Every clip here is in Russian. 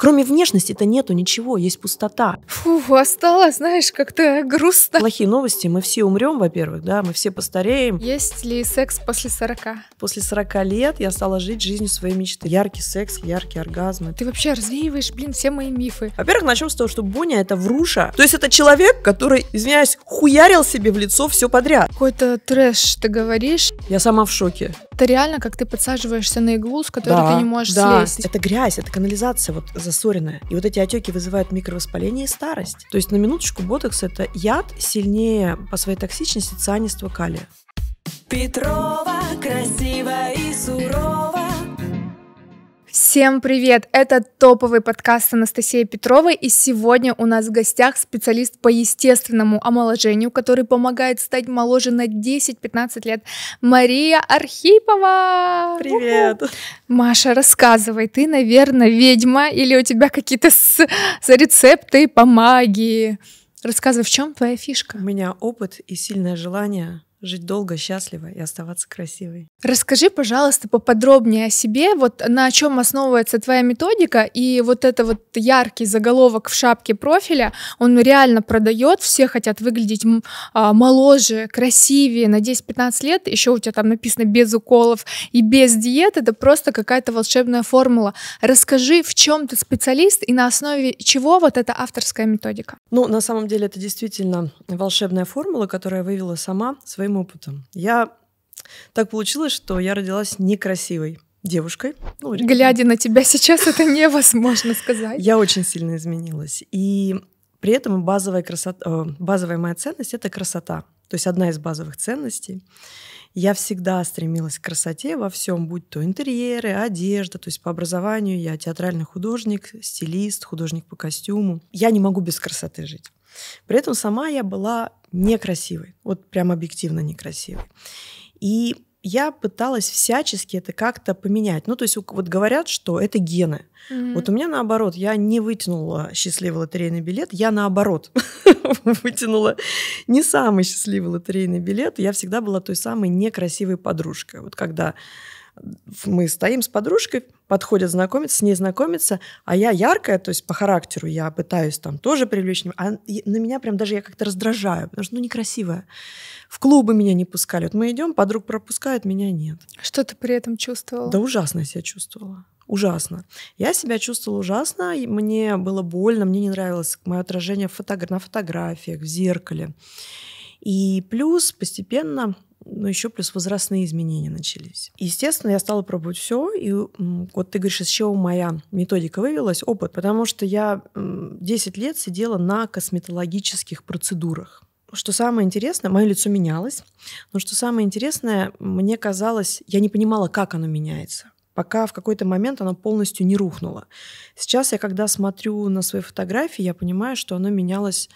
Кроме внешности-то нету ничего, есть пустота. Фу, осталось, знаешь, как-то грустно. Плохие новости, мы все умрем, во-первых, да, мы все постареем. Есть ли секс после 40? После 40 лет я стала жить жизнью своей мечты. Яркий секс, яркие оргазмы. Ты вообще развеиваешь, блин, все мои мифы. Во-первых, начнем с того, что Боня это вруша. То есть это человек, который, извиняюсь, хуярил себе в лицо все подряд. Какой-то трэш ты говоришь. Я сама в шоке. Это реально, как ты подсаживаешься на иглу, с которой да, ты не можешь да. слезть. Это грязь, это канализация. Вот засоренная. И вот эти отеки вызывают микровоспаление и старость. То есть на минуточку ботокс это яд сильнее по своей токсичности цианистого калия. Петрова красиво и сурово Всем привет! Это топовый подкаст Анастасии Петровой, и сегодня у нас в гостях специалист по естественному омоложению, который помогает стать моложе на 10-15 лет, Мария Архипова! Привет! У-ху. Маша, рассказывай, ты, наверное, ведьма или у тебя какие-то с... с рецепты по магии? Рассказывай, в чем твоя фишка? У меня опыт и сильное желание жить долго, счастливо и оставаться красивой. Расскажи, пожалуйста, поподробнее о себе, вот на чем основывается твоя методика, и вот это вот яркий заголовок в шапке профиля, он реально продает, все хотят выглядеть а, моложе, красивее, на 10-15 лет, еще у тебя там написано без уколов и без диет, это просто какая-то волшебная формула. Расскажи, в чем ты специалист и на основе чего вот эта авторская методика? Ну, на самом деле это действительно волшебная формула, которую я вывела сама своим своим опытом. Я так получилось, что я родилась некрасивой девушкой. Ну, Глядя на тебя сейчас, это невозможно сказать. Я очень сильно изменилась. И при этом базовая, красота, э, базовая моя ценность — это красота. То есть одна из базовых ценностей. Я всегда стремилась к красоте во всем, будь то интерьеры, одежда. То есть по образованию я театральный художник, стилист, художник по костюму. Я не могу без красоты жить. При этом сама я была некрасивый, вот прям объективно некрасивый. И я пыталась всячески это как-то поменять. Ну, то есть вот говорят, что это гены. Mm-hmm. Вот у меня наоборот, я не вытянула счастливый лотерейный билет, я наоборот вытянула не самый счастливый лотерейный билет. Я всегда была той самой некрасивой подружкой. Вот когда мы стоим с подружкой, подходят знакомиться, с ней знакомиться, а я яркая, то есть по характеру я пытаюсь там тоже привлечь, а на меня прям даже я как-то раздражаю, потому что, ну, некрасивая. В клубы меня не пускали. Вот мы идем, подруг пропускают меня нет. Что ты при этом чувствовала? Да ужасно себя чувствовала. Ужасно. Я себя чувствовала ужасно, и мне было больно, мне не нравилось мое отражение фото... на фотографиях, в зеркале. И плюс постепенно но ну, еще плюс возрастные изменения начались. Естественно, я стала пробовать все, и вот ты говоришь, из чего моя методика вывелась, опыт, потому что я 10 лет сидела на косметологических процедурах. Что самое интересное, мое лицо менялось, но что самое интересное, мне казалось, я не понимала, как оно меняется пока в какой-то момент оно полностью не рухнуло. Сейчас я, когда смотрю на свои фотографии, я понимаю, что оно менялось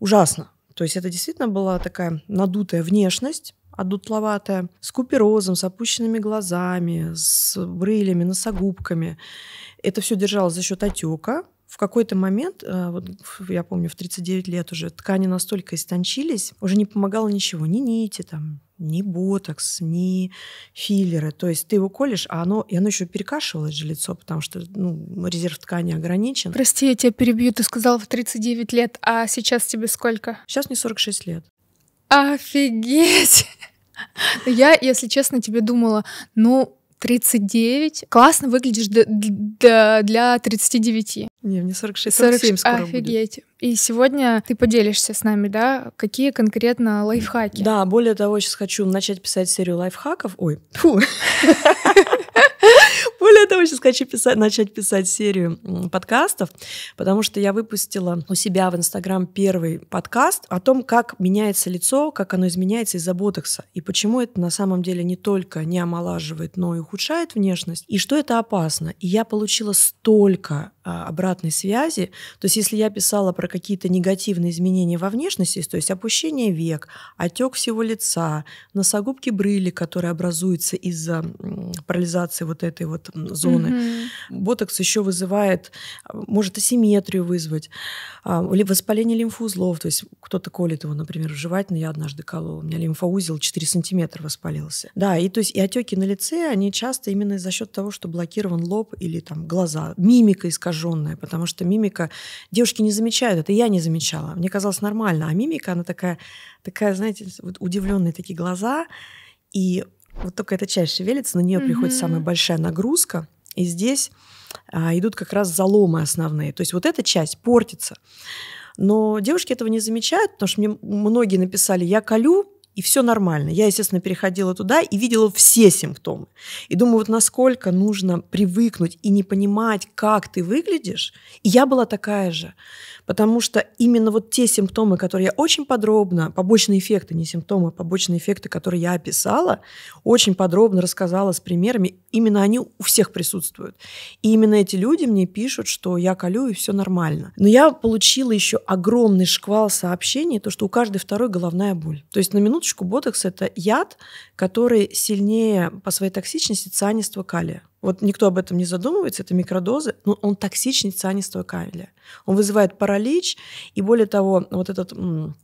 ужасно. То есть это действительно была такая надутая внешность, одутловатая, с куперозом, с опущенными глазами, с брылями, носогубками. Это все держалось за счет отека. В какой-то момент, э, вот, я помню, в 39 лет уже ткани настолько истончились, уже не помогало ничего, ни нити, там, ни ботокс, ни филлеры. То есть ты его колешь, а оно, и оно еще перекашивалось же лицо, потому что ну, резерв ткани ограничен. Прости, я тебя перебью. Ты сказала в 39 лет, а сейчас тебе сколько? Сейчас мне 46 лет. Офигеть! Я, если честно, тебе думала, ну, 39. Классно выглядишь для 39. Не, мне 46, 47 40... скоро Офигеть. Будет. И сегодня ты поделишься с нами, да, какие конкретно лайфхаки? Да, более того, сейчас хочу начать писать серию лайфхаков. Ой, фу. сейчас хочу писать, начать писать серию подкастов, потому что я выпустила у себя в Инстаграм первый подкаст о том, как меняется лицо, как оно изменяется из-за ботокса, и почему это на самом деле не только не омолаживает, но и ухудшает внешность, и что это опасно. И я получила столько а, обратной связи. То есть если я писала про какие-то негативные изменения во внешности, то есть опущение век, отек всего лица, носогубки брыли, которые образуются из-за парализации вот этой вот зоны зоны. mm Ботокс еще вызывает, может асимметрию вызвать, или а, воспаление лимфоузлов. То есть кто-то колет его, например, в жевательно. Я однажды колол, у меня лимфоузел 4 сантиметра воспалился. Да, и то есть и отеки на лице, они часто именно за счет того, что блокирован лоб или там глаза. Мимика искаженная, потому что мимика... Девушки не замечают, это я не замечала. Мне казалось нормально. А мимика, она такая, такая знаете, вот удивленные такие глаза. И вот только эта часть шевелится, на нее mm-hmm. приходит самая большая нагрузка. И здесь а, идут как раз заломы основные. То есть вот эта часть портится. Но девушки этого не замечают, потому что мне многие написали, я колю, и все нормально. Я, естественно, переходила туда и видела все симптомы. И думаю, вот насколько нужно привыкнуть и не понимать, как ты выглядишь. И я была такая же. Потому что именно вот те симптомы, которые я очень подробно, побочные эффекты, не симптомы, а побочные эффекты, которые я описала, очень подробно рассказала с примерами, именно они у всех присутствуют. И именно эти люди мне пишут, что я колю и все нормально. Но я получила еще огромный шквал сообщений, то, что у каждой второй головная боль. То есть на минуточку ботокс это яд, который сильнее по своей токсичности цианистого калия вот никто об этом не задумывается, это микродозы, но он токсичный цианистого кабеля. Он вызывает паралич, и более того, вот этот м,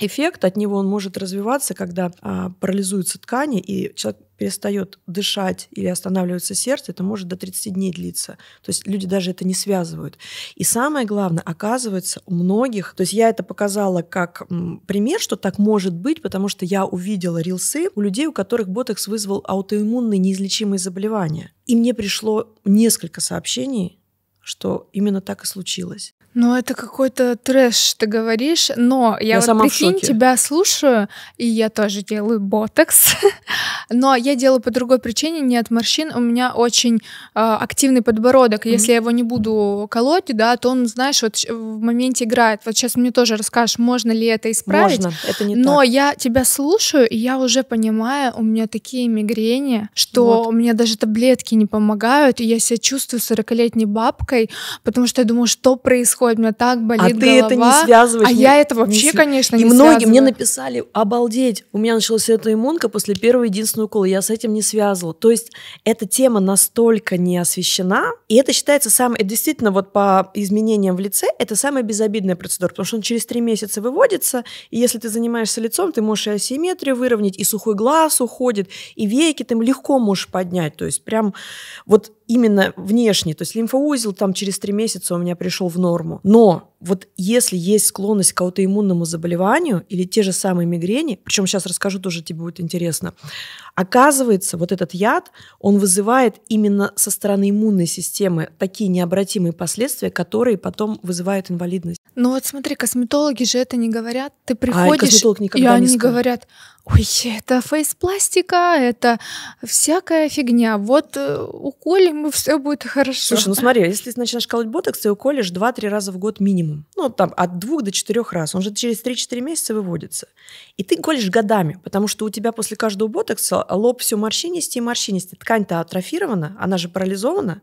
эффект, от него он может развиваться, когда а, парализуются ткани, и человек перестает дышать или останавливается сердце, это может до 30 дней длиться. То есть люди даже это не связывают. И самое главное, оказывается, у многих, то есть я это показала как пример, что так может быть, потому что я увидела рилсы у людей, у которых ботокс вызвал аутоиммунные неизлечимые заболевания. И мне пришло несколько сообщений, что именно так и случилось. Ну, это какой-то трэш, ты говоришь, но я, я вот, сама прикинь, тебя слушаю, и я тоже делаю ботокс, но я делаю по другой причине, не от морщин, у меня очень э, активный подбородок, mm-hmm. если я его не буду колоть, да, то он, знаешь, вот в моменте играет, вот сейчас мне тоже расскажешь, можно ли это исправить, можно, это не но так. я тебя слушаю, и я уже понимаю, у меня такие мигрени, что вот. у меня даже таблетки не помогают, и я себя чувствую 40-летней бабкой, потому что я думаю, что происходит, происходит, у меня так а болит а голова. ты это не а связываешь. А не, я это вообще, не, конечно, и не многие связываю. мне написали, обалдеть, у меня началась эта иммунка после первого единственного укола, я с этим не связывала. То есть эта тема настолько не освещена, и это считается самое, действительно вот по изменениям в лице, это самая безобидная процедура, потому что он через три месяца выводится, и если ты занимаешься лицом, ты можешь и асимметрию выровнять, и сухой глаз уходит, и веки ты легко можешь поднять, то есть прям вот именно внешний, То есть лимфоузел там через три месяца у меня пришел в норму. Но вот если есть склонность к аутоиммунному заболеванию или те же самые мигрени, причем сейчас расскажу, тоже тебе будет интересно, оказывается, вот этот яд, он вызывает именно со стороны иммунной системы такие необратимые последствия, которые потом вызывают инвалидность. Ну вот смотри, косметологи же это не говорят. Ты приходишь, а, и, и они не говорят, ой, это фейс-пластика, это всякая фигня. Вот э, уколем, и все будет хорошо. Слушай, ну смотри, если ты начинаешь колоть ботокс, ты уколешь 2-3 раза в год минимум минимум. Ну, там, от двух до четырех раз. Он же через 3-4 месяца выводится. И ты голишь годами, потому что у тебя после каждого ботокса лоб все морщинистее и морщинистее. Ткань-то атрофирована, она же парализована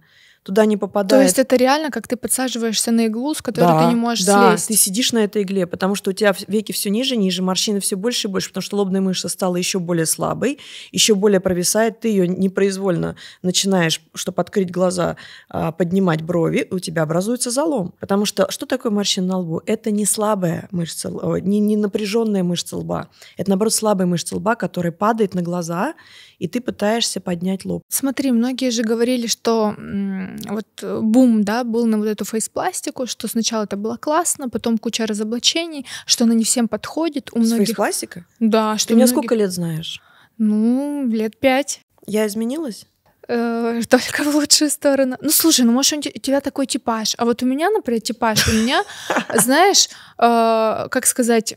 туда не попадает. То есть это реально, как ты подсаживаешься на иглу, с которой да, ты не можешь да, слезть. Да, ты сидишь на этой игле, потому что у тебя веки все ниже, ниже, морщины все больше и больше, потому что лобная мышца стала еще более слабой, еще более провисает, ты ее непроизвольно начинаешь, чтобы открыть глаза, а, поднимать брови, у тебя образуется залом. Потому что что такое морщина на лбу? Это не слабая мышца, не, не напряженная мышца лба. Это, наоборот, слабая мышца лба, которая падает на глаза, и ты пытаешься поднять лоб. Смотри, многие же говорили, что вот э, бум, да, был на вот эту фейс-пластику, что сначала это было классно, потом куча разоблачений, что она не всем подходит. У многих... фейс-пластика? Да. Что Ты меня многих... сколько лет знаешь? Ну, лет пять. Я изменилась? Э, только в лучшую сторону. Ну слушай, ну может у тебя такой типаж, а вот у меня, например, типаж у меня, знаешь, Э, как сказать,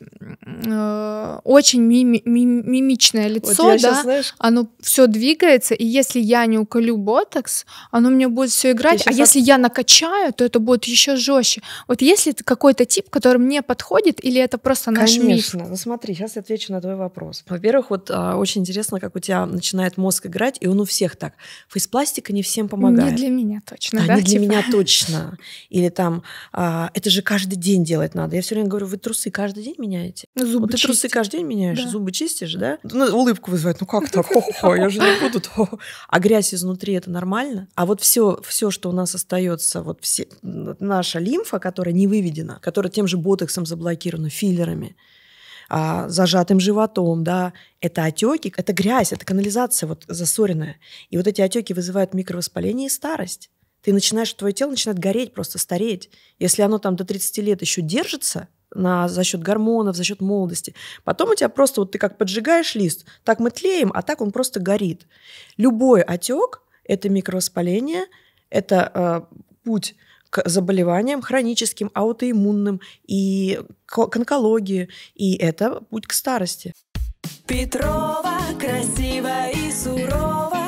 э, очень мими, мими, мимичное лицо, вот да, сейчас, знаешь... оно все двигается, и если я не уколю ботокс, оно мне будет все играть, а если я накачаю, то это будет еще жестче. Вот если какой-то тип, который мне подходит, или это просто наш Конечно, миф? ну смотри, сейчас я отвечу на твой вопрос. Во-первых, вот а, очень интересно, как у тебя начинает мозг играть, и он у всех так. Фейспластика не всем помогает. Не для меня точно, а, да? Не для типа? меня точно. Или там, а, это же каждый день делать надо. Я все время говорю, вы трусы каждый день меняете? Ну, зубы вот ты трусы каждый день меняешь, да. зубы чистишь, да? Ну, улыбку вызывать, ну как так? Хо-хо, я же не буду. А грязь изнутри это нормально. А вот все, все, что у нас остается, вот все, наша лимфа, которая не выведена, которая тем же Ботексом заблокирована, филлерами, а, зажатым животом, да, это отеки, это грязь, это канализация вот засоренная. И вот эти отеки вызывают микровоспаление и старость ты начинаешь, твое тело начинает гореть, просто стареть. Если оно там до 30 лет еще держится, на, за счет гормонов, за счет молодости. Потом у тебя просто, вот ты как поджигаешь лист, так мы тлеем, а так он просто горит. Любой отек – это микровоспаление, это э, путь к заболеваниям хроническим, аутоиммунным и к, к онкологии, и это путь к старости. Петрова красиво и сурово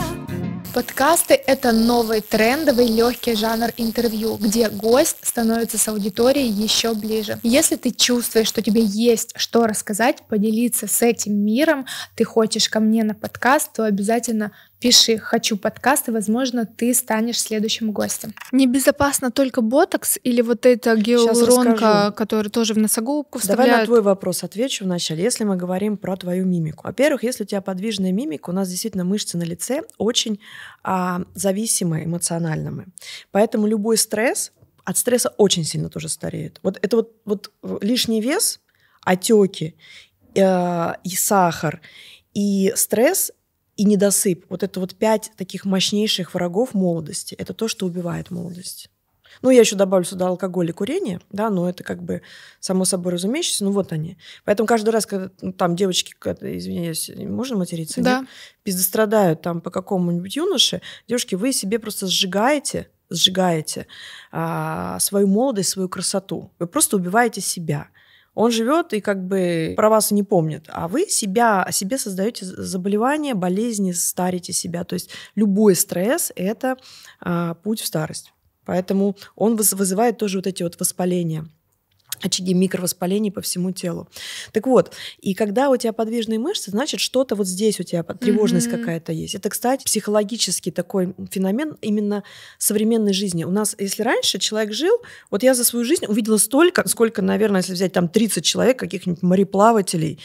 Подкасты – это новый трендовый легкий жанр интервью, где гость становится с аудиторией еще ближе. Если ты чувствуешь, что тебе есть что рассказать, поделиться с этим миром, ты хочешь ко мне на подкаст, то обязательно Пиши «Хочу подкаст», и, возможно, ты станешь следующим гостем. Небезопасно только ботокс или вот эта гиалуронка, которая тоже в носогубку вставляют? Давай на твой вопрос отвечу вначале, если мы говорим про твою мимику. Во-первых, если у тебя подвижная мимика, у нас действительно мышцы на лице очень а, зависимы эмоциональными. Поэтому любой стресс, от стресса очень сильно тоже стареет. Вот это вот, вот лишний вес, отеки э, и сахар, и стресс и недосып. Вот это вот пять таких мощнейших врагов молодости. Это то, что убивает молодость. Ну, я еще добавлю сюда алкоголь и курение, да, но это как бы само собой разумеющееся, ну вот они. Поэтому каждый раз, когда ну, там девочки, когда, извиняюсь, можно материться? Да. Нет? Пиздострадают там по какому-нибудь юноше, девушки, вы себе просто сжигаете, сжигаете а, свою молодость, свою красоту. Вы просто убиваете себя он живет и как бы про вас не помнит. А вы себя, о себе создаете заболевания, болезни, старите себя. То есть любой стресс – это а, путь в старость. Поэтому он вызывает тоже вот эти вот воспаления очаги микровоспалений по всему телу. Так вот, и когда у тебя подвижные мышцы, значит, что-то вот здесь у тебя тревожность mm-hmm. какая-то есть. Это, кстати, психологический такой феномен именно современной жизни. У нас, если раньше человек жил, вот я за свою жизнь увидела столько, сколько, наверное, если взять там 30 человек, каких-нибудь мореплавателей,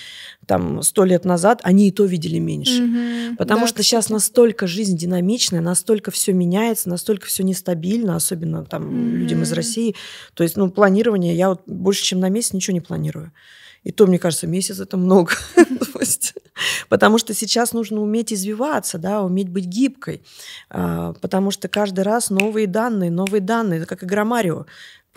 там сто лет назад, они и то видели меньше. Mm-hmm. Потому да, что кстати. сейчас настолько жизнь динамичная, настолько все меняется, настолько все нестабильно, особенно там mm-hmm. людям из России. То есть, ну, планирование, я вот больше, чем на месяц ничего не планирую. И то, мне кажется, месяц это много. Потому что сейчас нужно уметь извиваться, да, уметь быть гибкой. А, потому что каждый раз новые данные, новые данные. Это как игра Марио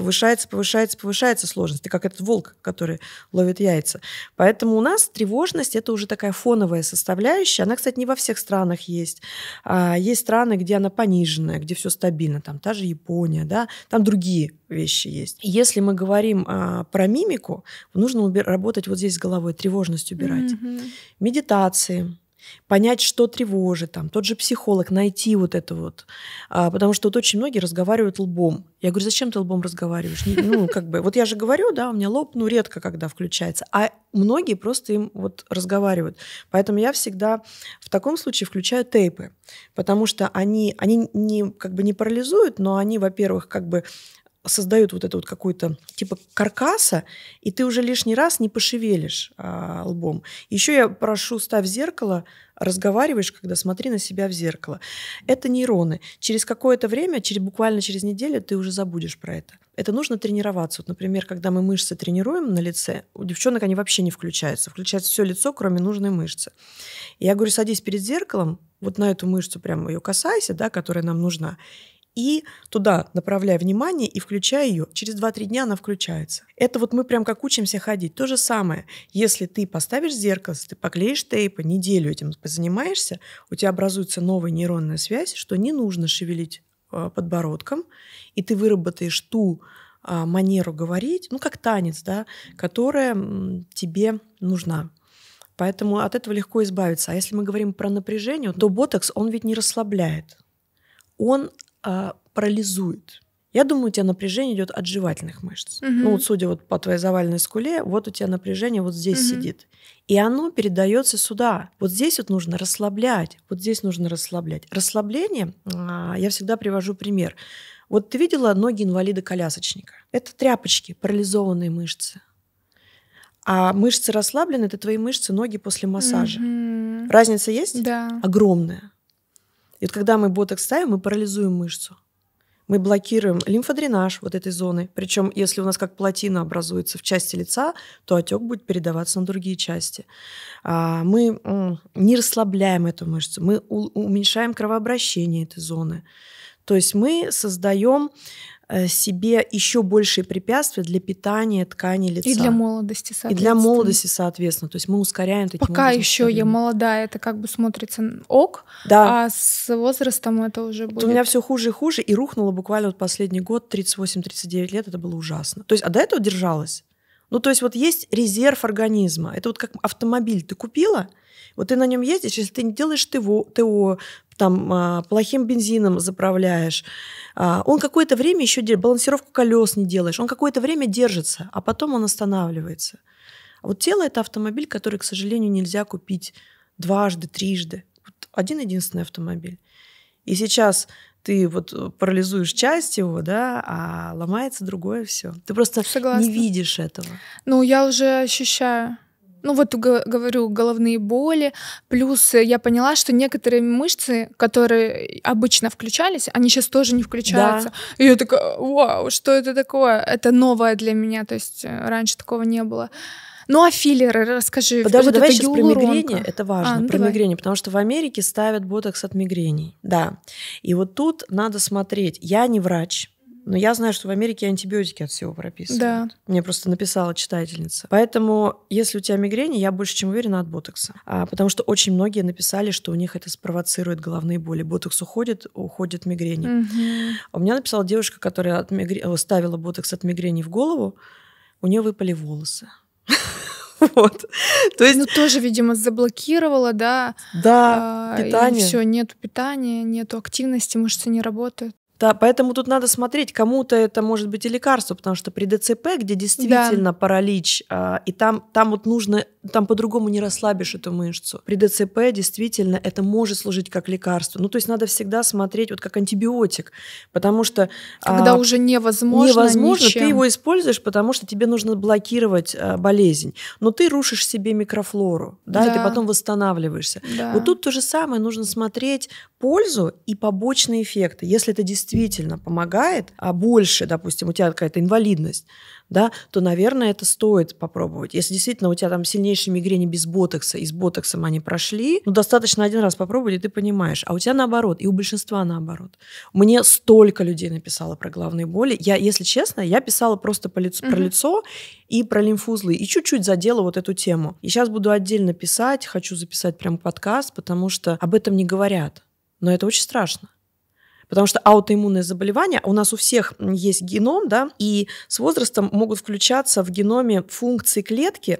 повышается, повышается, повышается сложность. Ты как этот волк, который ловит яйца. Поэтому у нас тревожность это уже такая фоновая составляющая. Она, кстати, не во всех странах есть. А, есть страны, где она пониженная, где все стабильно. Там та же Япония, да, там другие вещи есть. Если мы говорим а, про мимику, нужно работать вот здесь с головой, тревожность убирать. Mm-hmm. Медитации понять, что тревожит, там, тот же психолог, найти вот это вот. А, потому что вот очень многие разговаривают лбом. Я говорю, зачем ты лбом разговариваешь? Не, ну, как бы, вот я же говорю, да, у меня лоб, ну, редко когда включается. А многие просто им вот разговаривают. Поэтому я всегда в таком случае включаю тейпы, потому что они, они не, как бы не парализуют, но они, во-первых, как бы создают вот это вот какой-то типа каркаса, и ты уже лишний раз не пошевелишь а, лбом. Еще я прошу, ставь зеркало, разговариваешь, когда смотри на себя в зеркало. Это нейроны. Через какое-то время, через, буквально через неделю, ты уже забудешь про это. Это нужно тренироваться. Вот, например, когда мы мышцы тренируем на лице, у девчонок они вообще не включаются. Включается все лицо, кроме нужной мышцы. И я говорю, садись перед зеркалом, вот на эту мышцу прям ее касайся, да, которая нам нужна, и туда направляя внимание и включая ее. Через 2-3 дня она включается. Это вот мы прям как учимся ходить. То же самое. Если ты поставишь зеркало, ты поклеишь тейпы, неделю этим позанимаешься, у тебя образуется новая нейронная связь, что не нужно шевелить э, подбородком, и ты выработаешь ту а, манеру говорить, ну как танец, да, которая тебе нужна. Поэтому от этого легко избавиться. А если мы говорим про напряжение, то ботокс, он ведь не расслабляет. Он а, парализует. Я думаю, у тебя напряжение идет от жевательных мышц. Угу. Ну вот судя вот по твоей заваленной скуле, вот у тебя напряжение вот здесь угу. сидит. И оно передается сюда. Вот здесь вот нужно расслаблять, вот здесь нужно расслаблять. Расслабление, а, я всегда привожу пример. Вот ты видела ноги инвалида-колясочника? Это тряпочки, парализованные мышцы. А мышцы расслаблены, это твои мышцы, ноги после массажа. Угу. Разница есть? Да. Огромная. И вот когда мы ботокс ставим, мы парализуем мышцу. Мы блокируем лимфодренаж вот этой зоны. Причем, если у нас как плотина образуется в части лица, то отек будет передаваться на другие части. А, мы не расслабляем эту мышцу, мы уменьшаем кровообращение этой зоны. То есть мы создаем Э, себе еще большие препятствия для питания ткани лица. И для молодости, соответственно. И для молодости, соответственно. То есть мы ускоряем такие Пока еще я молодая, это как бы смотрится ок, да. а с возрастом это уже будет... Вот у меня все хуже и хуже, и рухнуло буквально вот последний год, 38-39 лет, это было ужасно. То есть, а до этого держалась. Ну, то есть вот есть резерв организма. Это вот как автомобиль ты купила, вот ты на нем ездишь, если ты не делаешь ТО, ТО там а, плохим бензином заправляешь. А, он какое-то время еще балансировку колес не делаешь, он какое-то время держится, а потом он останавливается. А вот тело это автомобиль, который, к сожалению, нельзя купить дважды, трижды. Вот один единственный автомобиль. И сейчас ты вот парализуешь часть его, да, а ломается другое все. Ты просто Согласна. не видишь этого. Ну, я уже ощущаю ну вот говорю, головные боли, плюс э, я поняла, что некоторые мышцы, которые обычно включались, они сейчас тоже не включаются. Да. И я такая, вау, что это такое? Это новое для меня, то есть э, раньше такого не было. Ну а филлеры, расскажи. Подожди, вот давай сейчас про мигрени, это важно, а, ну про давай. мигрени, потому что в Америке ставят ботокс от мигрений, да. И вот тут надо смотреть, я не врач, но я знаю, что в Америке антибиотики от всего прописывают. Да. Мне просто написала читательница. Поэтому, если у тебя мигрени, я больше чем уверена от ботокса. А, потому что очень многие написали, что у них это спровоцирует головные боли. Ботокс уходит, уходит мигрени. Угу. У меня написала девушка, которая от мигрени э, ставила ботокс от мигрени в голову, у нее выпали волосы. Вот. То есть... Ну, тоже, видимо, заблокировала, да? Да, а, питание. все, нету питания, нету активности, мышцы не работают. Да, поэтому тут надо смотреть, кому-то это может быть и лекарство, потому что при ДЦП, где действительно да. паралич, э, и там, там вот нужно там по-другому не расслабишь эту мышцу. При ДЦП действительно это может служить как лекарство. Ну, то есть надо всегда смотреть вот как антибиотик, потому что... Когда а, уже невозможно Невозможно, ничем. ты его используешь, потому что тебе нужно блокировать а, болезнь. Но ты рушишь себе микрофлору, да, да. и ты потом восстанавливаешься. Да. Вот тут то же самое, нужно смотреть пользу и побочные эффекты. Если это действительно помогает, а больше, допустим, у тебя какая-то инвалидность, да, то, наверное, это стоит попробовать. Если действительно у тебя там сильнейшие мигрени без ботокса, и с ботоксом они прошли, ну, достаточно один раз попробовать, и ты понимаешь. А у тебя наоборот, и у большинства наоборот. Мне столько людей написало про головные боли. Я, если честно, я писала просто по лицу, угу. про лицо и про лимфузлы, и чуть-чуть задела вот эту тему. И сейчас буду отдельно писать, хочу записать прям подкаст, потому что об этом не говорят. Но это очень страшно. Потому что аутоиммунные заболевания, у нас у всех есть геном, да, и с возрастом могут включаться в геноме функции клетки,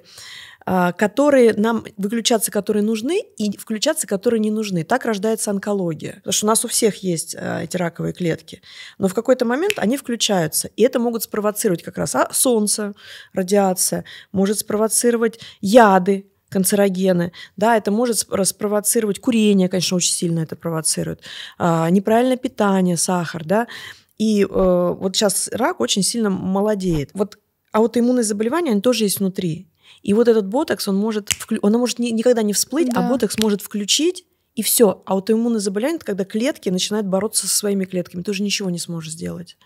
а, которые нам выключаться, которые нужны, и включаться, которые не нужны. Так рождается онкология. Потому что у нас у всех есть а, эти раковые клетки. Но в какой-то момент они включаются. И это могут спровоцировать как раз а, солнце, радиация, может спровоцировать яды, канцерогены. Да, это может спровоцировать курение, конечно, очень сильно это провоцирует. А, неправильное питание, сахар, да. И э, вот сейчас рак очень сильно молодеет. Вот аутоиммунные заболевания, они тоже есть внутри. И вот этот ботокс, он может, он может никогда не всплыть, а да. а ботокс может включить, и все. Аутоиммунное заболевание – это когда клетки начинают бороться со своими клетками. Ты уже ничего не сможешь сделать.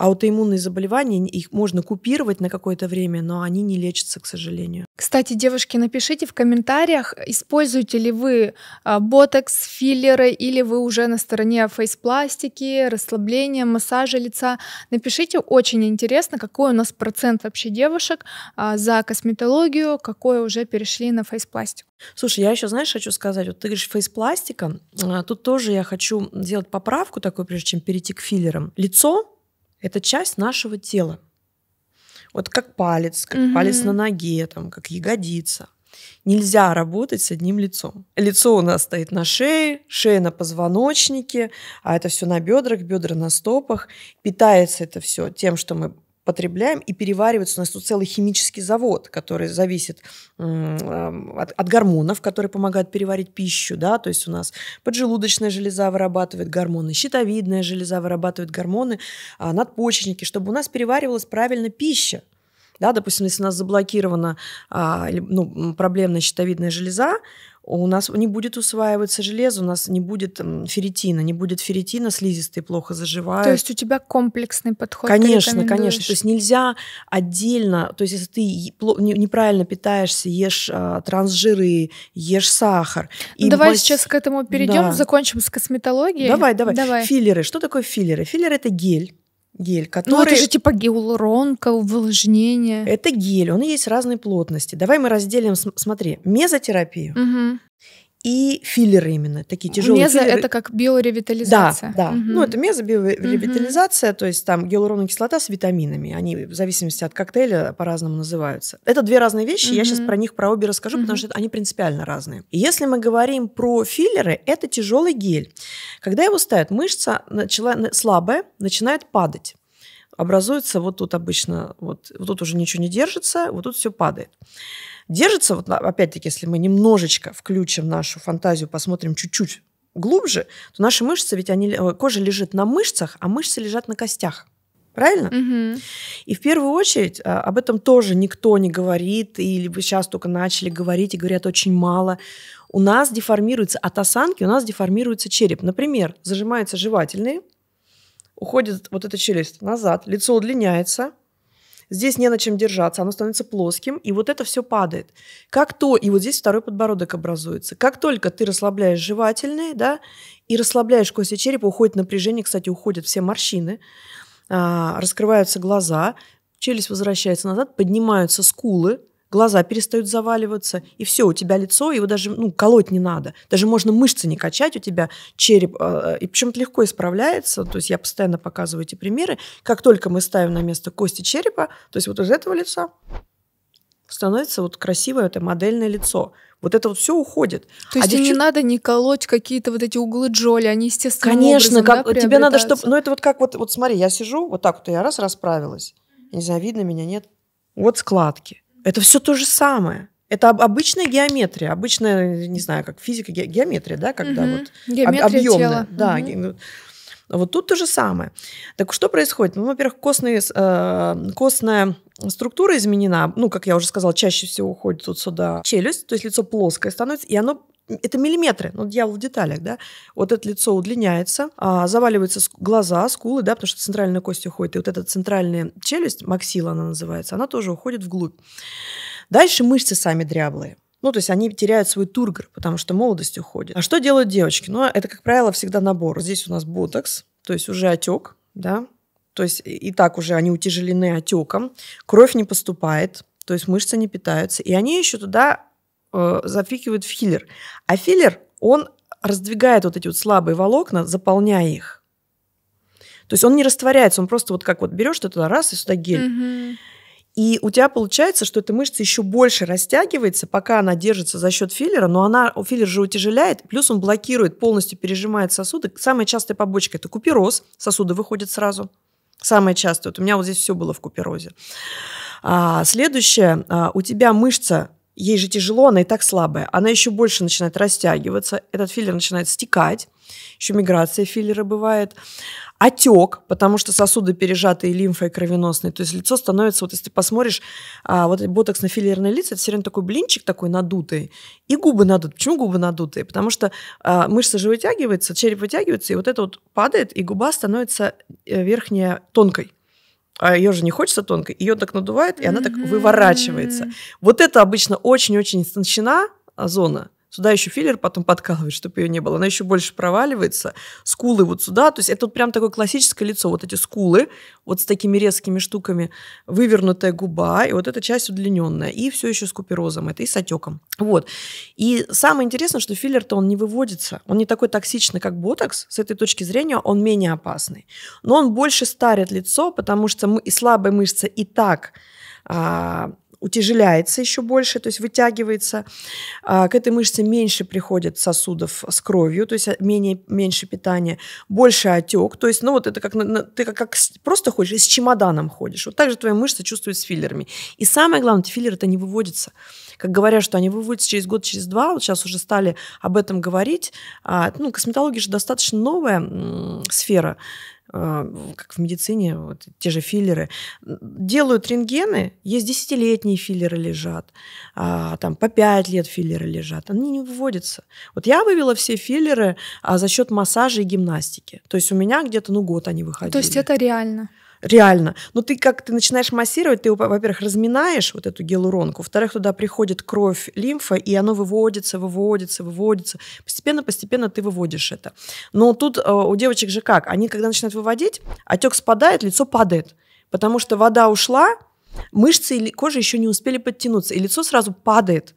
А аутоиммунные заболевания, их можно купировать на какое-то время, но они не лечатся, к сожалению. Кстати, девушки, напишите в комментариях, используете ли вы а, ботокс, филлеры, или вы уже на стороне фейспластики, расслабления, массажа лица. Напишите, очень интересно, какой у нас процент вообще девушек а, за косметологию, какое уже перешли на фейспластику. Слушай, я еще, знаешь, хочу сказать, вот ты говоришь фейспластика, тут тоже я хочу сделать поправку такую, прежде чем перейти к филлерам. Лицо это часть нашего тела. Вот как палец, как угу. палец на ноге, там, как ягодица. Нельзя работать с одним лицом. Лицо у нас стоит на шее, шея на позвоночнике, а это все на бедрах, бедра на стопах. Питается это все тем, что мы потребляем и переваривается. У нас тут целый химический завод, который зависит от, от гормонов, которые помогают переварить пищу. Да? То есть у нас поджелудочная железа вырабатывает гормоны, щитовидная железа вырабатывает гормоны, а надпочечники, чтобы у нас переваривалась правильно пища. Да, допустим, если у нас заблокирована а, ну, проблемная щитовидная железа, у нас не будет усваиваться железо, у нас не будет ферритина, не будет ферритина, слизистые плохо заживают. То есть у тебя комплексный подход? Конечно, конечно. То есть нельзя отдельно, то есть если ты неправильно питаешься, ешь а, трансжиры, ешь сахар. Ну, и давай бас... сейчас к этому перейдем, да. закончим с косметологией. Давай, давай, давай. Филлеры. Что такое филлеры? Филлеры это гель гель, который... Ну, это же типа гиалуронка, увлажнение. Это гель, он есть разной плотности. Давай мы разделим, смотри, мезотерапию угу и филлеры именно, такие тяжелые Меза это как биоревитализация. Да, да. Угу. Ну, это мезо биоревитализация, угу. то есть там гиалуроновая кислота с витаминами. Они в зависимости от коктейля по-разному называются. Это две разные вещи, угу. я сейчас про них, про обе расскажу, угу. потому что они принципиально разные. И если мы говорим про филлеры, это тяжелый гель. Когда его ставят, мышца начала, слабая начинает падать образуется вот тут обычно, вот, вот тут уже ничего не держится, вот тут все падает держится, вот опять-таки, если мы немножечко включим нашу фантазию, посмотрим чуть-чуть глубже, то наши мышцы, ведь они, э, кожа лежит на мышцах, а мышцы лежат на костях. Правильно? Угу. И в первую очередь а, об этом тоже никто не говорит, или сейчас только начали говорить и говорят очень мало. У нас деформируется от осанки, у нас деформируется череп. Например, зажимаются жевательные, уходит вот эта челюсть назад, лицо удлиняется, здесь не на чем держаться, оно становится плоским, и вот это все падает. Как то, и вот здесь второй подбородок образуется. Как только ты расслабляешь жевательные, да, и расслабляешь кости черепа, уходит напряжение, кстати, уходят все морщины, а, раскрываются глаза, челюсть возвращается назад, поднимаются скулы, глаза перестают заваливаться, и все, у тебя лицо, его даже ну, колоть не надо. Даже можно мышцы не качать, у тебя череп, э, э, и причем это легко исправляется, то есть я постоянно показываю эти примеры. Как только мы ставим на место кости черепа, то есть вот из этого лица становится вот красивое это модельное лицо. Вот это вот все уходит. То есть а девчон... не надо не колоть какие-то вот эти углы джоли, они естественно. Конечно, образом, как, да, тебе надо, чтобы, ну это вот как вот, вот смотри, я сижу, вот так вот я раз расправилась, не знаю, видно меня нет, вот складки. Это все то же самое. Это обычная геометрия, обычная, не знаю, как физика, ге геометрия, да, когда угу. вот объемная. Да, угу. Вот тут то же самое. Так что происходит? Ну, во-первых, костные, э, костная структура изменена. Ну, как я уже сказала, чаще всего уходит вот сюда челюсть, то есть лицо плоское становится, и оно это миллиметры, ну, дьявол в деталях, да, вот это лицо удлиняется, а, заваливаются глаза, скулы, да, потому что центральная кость уходит, и вот эта центральная челюсть, максила она называется, она тоже уходит вглубь. Дальше мышцы сами дряблые. Ну, то есть они теряют свой тургор, потому что молодость уходит. А что делают девочки? Ну, это, как правило, всегда набор. Здесь у нас ботокс, то есть уже отек, да, то есть и так уже они утяжелены отеком, кровь не поступает, то есть мышцы не питаются. И они еще туда э, запихивают в филлер. А филлер, он раздвигает вот эти вот слабые волокна, заполняя их. То есть он не растворяется, он просто вот как вот берешь ты туда раз и сюда гель. Угу. И у тебя получается, что эта мышца еще больше растягивается, пока она держится за счет филлера, но она, филлер же утяжеляет, плюс он блокирует, полностью пережимает сосуды. Самая частая побочка – это купероз, сосуды выходят сразу. Самое частое. Вот у меня вот здесь все было в куперозе. А, следующее. А, у тебя мышца ей же тяжело, она и так слабая. Она еще больше начинает растягиваться, этот филлер начинает стекать, еще миграция филлера бывает. Отек, потому что сосуды пережатые лимфой кровеносной. То есть лицо становится, вот если ты посмотришь, а, вот на филлерное лицо, это все время такой блинчик такой надутый. И губы надуты. Почему губы надутые? Потому что а, мышца же вытягивается, череп вытягивается, и вот это вот падает, и губа становится э, верхняя тонкой а ее же не хочется тонкой, ее так надувает, и она mm-hmm. так выворачивается. Вот это обычно очень-очень истончена зона, сюда еще филлер потом подкалывает, чтобы ее не было. Она еще больше проваливается. Скулы вот сюда. То есть это вот прям такое классическое лицо. Вот эти скулы, вот с такими резкими штуками, вывернутая губа, и вот эта часть удлиненная. И все еще с куперозом это, и с отеком. Вот. И самое интересное, что филлер-то он не выводится. Он не такой токсичный, как ботокс. С этой точки зрения он менее опасный. Но он больше старит лицо, потому что мы, и слабые мышцы и так а, утяжеляется еще больше, то есть вытягивается. А, к этой мышце меньше приходит сосудов с кровью, то есть а, менее, меньше питания, больше отек. То есть, ну вот это как ты как, как просто ходишь и с чемоданом ходишь. Вот так же твоя мышца чувствует с филлерами. И самое главное, эти филлеры это не выводятся. Как говорят, что они выводятся через год, через два. Вот сейчас уже стали об этом говорить. А, ну, косметология же достаточно новая сфера. А, как в медицине, вот, те же филлеры, делают рентгены, есть десятилетние филлеры лежат, а, там по пять лет филлеры лежат, они не выводятся. Вот я вывела все филлеры а, за счет массажа и гимнастики. То есть у меня где-то, ну, год они выходили. То есть это реально? Реально. Но ты как ты начинаешь массировать, ты, во-первых, разминаешь вот эту гиалуронку, во-вторых, туда приходит кровь, лимфа, и оно выводится, выводится, выводится. Постепенно-постепенно ты выводишь это. Но тут э, у девочек же как? Они, когда начинают выводить, отек спадает, лицо падает. Потому что вода ушла, мышцы или кожа еще не успели подтянуться, и лицо сразу падает.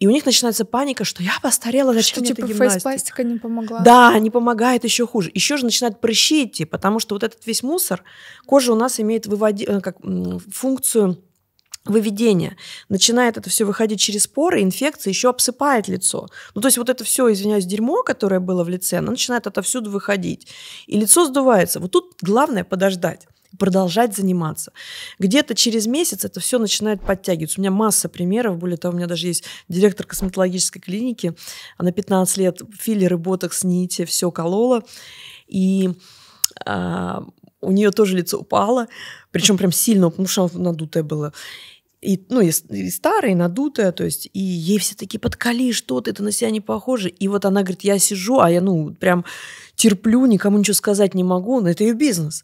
И у них начинается паника, что я постарела, зачем что, типа, мне эта гимнастика? фейс-пластика не помогла. Да, не помогает еще хуже. Еще же начинают прыщи идти, типа, потому что вот этот весь мусор, кожа у нас имеет выводи... Э, как, функцию выведения. Начинает это все выходить через поры, инфекция еще обсыпает лицо. Ну, то есть вот это все, извиняюсь, дерьмо, которое было в лице, оно начинает отовсюду выходить. И лицо сдувается. Вот тут главное подождать продолжать заниматься. Где-то через месяц это все начинает подтягиваться. У меня масса примеров, более того, у меня даже есть директор косметологической клиники, она 15 лет филлеры, ботокс, нити, все колола, и а, у нее тоже лицо упало, причем прям сильно, потому что она надутая была и, ну, и, и старая, и надутая, то есть, и ей все такие, подкали, что ты, это на себя не похоже И вот она говорит, я сижу, а я, ну, прям терплю, никому ничего сказать не могу, но ну, это ее бизнес.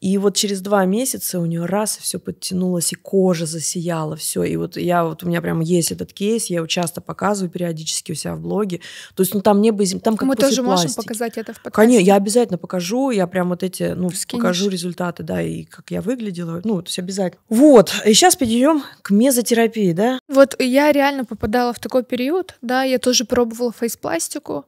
И вот через два месяца у нее раз и все подтянулось, и кожа засияла, все. И вот я вот у меня прям есть этот кейс, я его часто показываю периодически у себя в блоге. То есть, ну там небо и там как Мы тоже пластики. можем показать это в подкасте. Конечно, я обязательно покажу, я прям вот эти, ну, Скинешь. покажу результаты, да, и как я выглядела, ну, то есть обязательно. Вот, и сейчас перейдем к мезотерапии, да? Вот я реально попадала в такой период, да, я тоже пробовала фейспластику,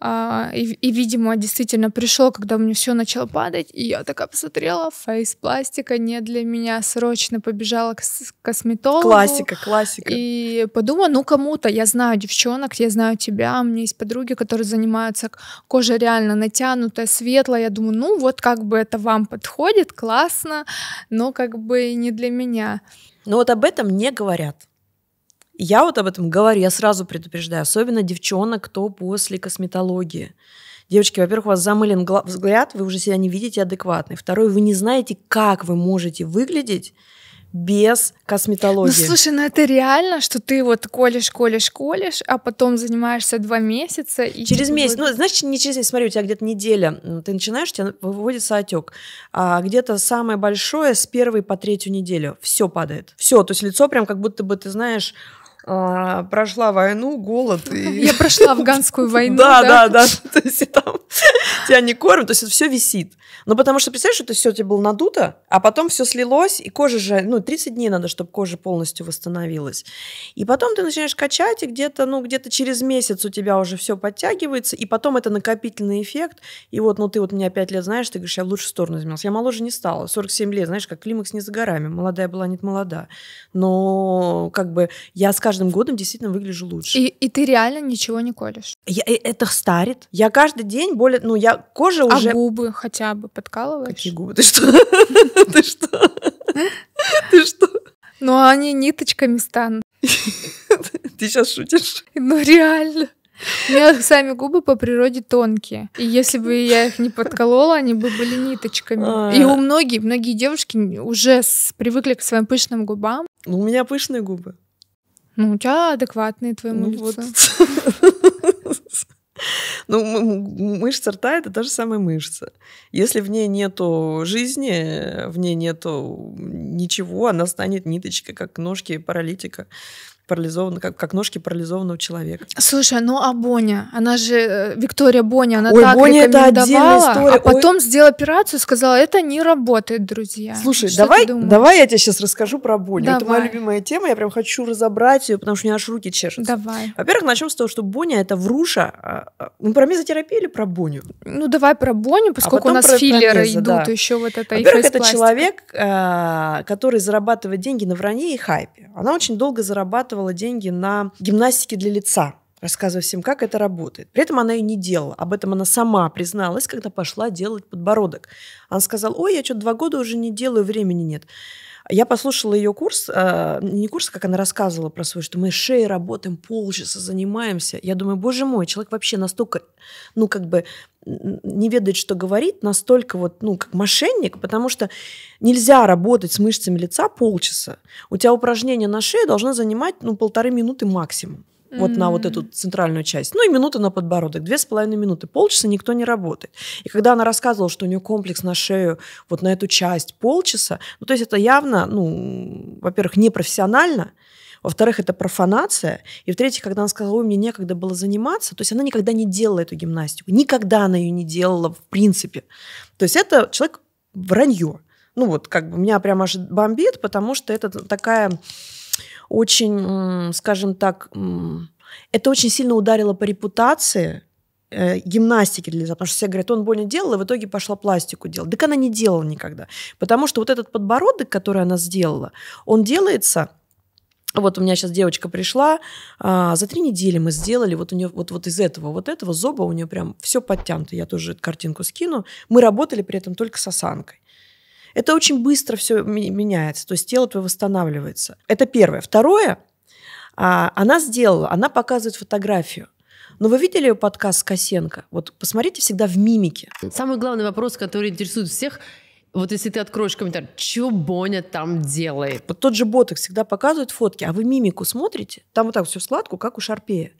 а, и, и видимо, действительно пришел, когда у меня все начало падать, и я такая посмотрела, посмотрела, фейс-пластика не для меня, срочно побежала к косметологу. Классика, классика. И подумала, ну кому-то, я знаю девчонок, я знаю тебя, у меня есть подруги, которые занимаются, кожа реально натянутая, светлая, я думаю, ну вот как бы это вам подходит, классно, но как бы не для меня. Но вот об этом не говорят. Я вот об этом говорю, я сразу предупреждаю, особенно девчонок, кто после косметологии. Девочки, во-первых, у вас замылен взгляд, вы уже себя не видите адекватной. Второе, вы не знаете, как вы можете выглядеть без ну, косметологии. Ну, слушай, ну это реально, что ты вот колешь, колешь, колешь, а потом занимаешься два месяца. И через типа месяц, вот... ну, значит не через месяц, смотри, у тебя где-то неделя, ты начинаешь, у тебя выводится отек. А где-то самое большое с первой по третью неделю все падает. Все, то есть лицо прям как будто бы, ты знаешь, а, прошла войну, голод. Я прошла афганскую войну. Да, да, да. То есть там тебя не кормят, то есть это все висит. Ну, потому что, представляешь, это все тебе было надуто, а потом все слилось, и кожа же, ну, 30 дней надо, чтобы кожа полностью восстановилась. И потом ты начинаешь качать, и где-то, ну, где-то через месяц у тебя уже все подтягивается, и потом это накопительный эффект, и вот, ну, ты вот меня 5 лет знаешь, ты говоришь, я в лучшую сторону изменилась. Я моложе не стала, 47 лет, знаешь, как климакс не за горами, молодая была, нет молода. Но, как бы, я с каждым годом действительно выгляжу лучше. И, и ты реально ничего не колешь? Я, э, это старит. Я каждый день более, ну, я кожа а уже... А губы хотя бы подкалываешь? Какие губы? Ты что? Ты что? Ты что? Ну, а они ниточками станут. Ты сейчас шутишь? Ну, реально. У меня сами губы по природе тонкие. И если бы я их не подколола, они бы были ниточками. И а. у многих, многие девушки уже привыкли к своим пышным губам. Ну, у меня пышные губы. Ну, у тебя адекватные твоему ну, лицу. Вот. Ну, мышца рта – это та же самая мышца. Если в ней нету жизни, в ней нету ничего, она станет ниточкой, как ножки паралитика парализован, как, как ножки парализованного человека. Слушай, ну а Боня, она же, э, Виктория Боня, она Ой, так Боня рекомендовала, это история. а потом Ой. сделала операцию, сказала, это не работает, друзья. Слушай, что давай, давай я тебе сейчас расскажу про Боню. Давай. Это моя любимая тема, я прям хочу разобрать ее, потому что у меня аж руки чешутся. Давай. Во-первых, начнем с того, что Боня это вруша. А, а, мы про мезотерапию или про Боню? Ну давай про Боню, а поскольку а у нас про, филлеры про мезо, идут, да. еще вот это Во-первых, это человек, который зарабатывает деньги на вранье и хайпе. Она очень долго зарабатывает зарабатывала деньги на гимнастике для лица рассказывая всем, как это работает. При этом она ее не делала. Об этом она сама призналась, когда пошла делать подбородок. Она сказала, ой, я что-то два года уже не делаю, времени нет. Я послушала ее курс, э, не курс, как она рассказывала про свой, что мы шеей работаем, полчаса занимаемся. Я думаю, боже мой, человек вообще настолько, ну, как бы не ведает, что говорит, настолько вот, ну, как мошенник, потому что нельзя работать с мышцами лица полчаса. У тебя упражнение на шее должно занимать, ну, полторы минуты максимум mm-hmm. вот на вот эту центральную часть. Ну и минута на подбородок, две с половиной минуты. Полчаса никто не работает. И когда она рассказывала, что у нее комплекс на шею вот на эту часть полчаса, ну то есть это явно, ну, во-первых, непрофессионально, во-вторых, это профанация. И в-третьих, когда она сказала, ой, мне некогда было заниматься, то есть она никогда не делала эту гимнастику. Никогда она ее не делала в принципе. То есть это человек вранье. Ну вот, как бы меня прямо аж бомбит, потому что это такая очень, скажем так, это очень сильно ударило по репутации э, гимнастики для лица, потому что все говорят, он больно делал, и в итоге пошла пластику делать. Так она не делала никогда, потому что вот этот подбородок, который она сделала, он делается вот у меня сейчас девочка пришла, а, за три недели мы сделали вот у нее вот, вот из этого, вот этого зоба у нее прям все подтянуто, я тоже эту картинку скину. Мы работали при этом только с осанкой. Это очень быстро все меняется, то есть тело твое восстанавливается. Это первое. Второе, а, она сделала, она показывает фотографию. Но вы видели ее подкаст Косенко? Вот посмотрите всегда в мимике. Самый главный вопрос, который интересует всех, вот если ты откроешь комментарий, что Боня там делает? Вот тот же боток всегда показывает фотки, а вы мимику смотрите, там вот так все в как у Шарпея.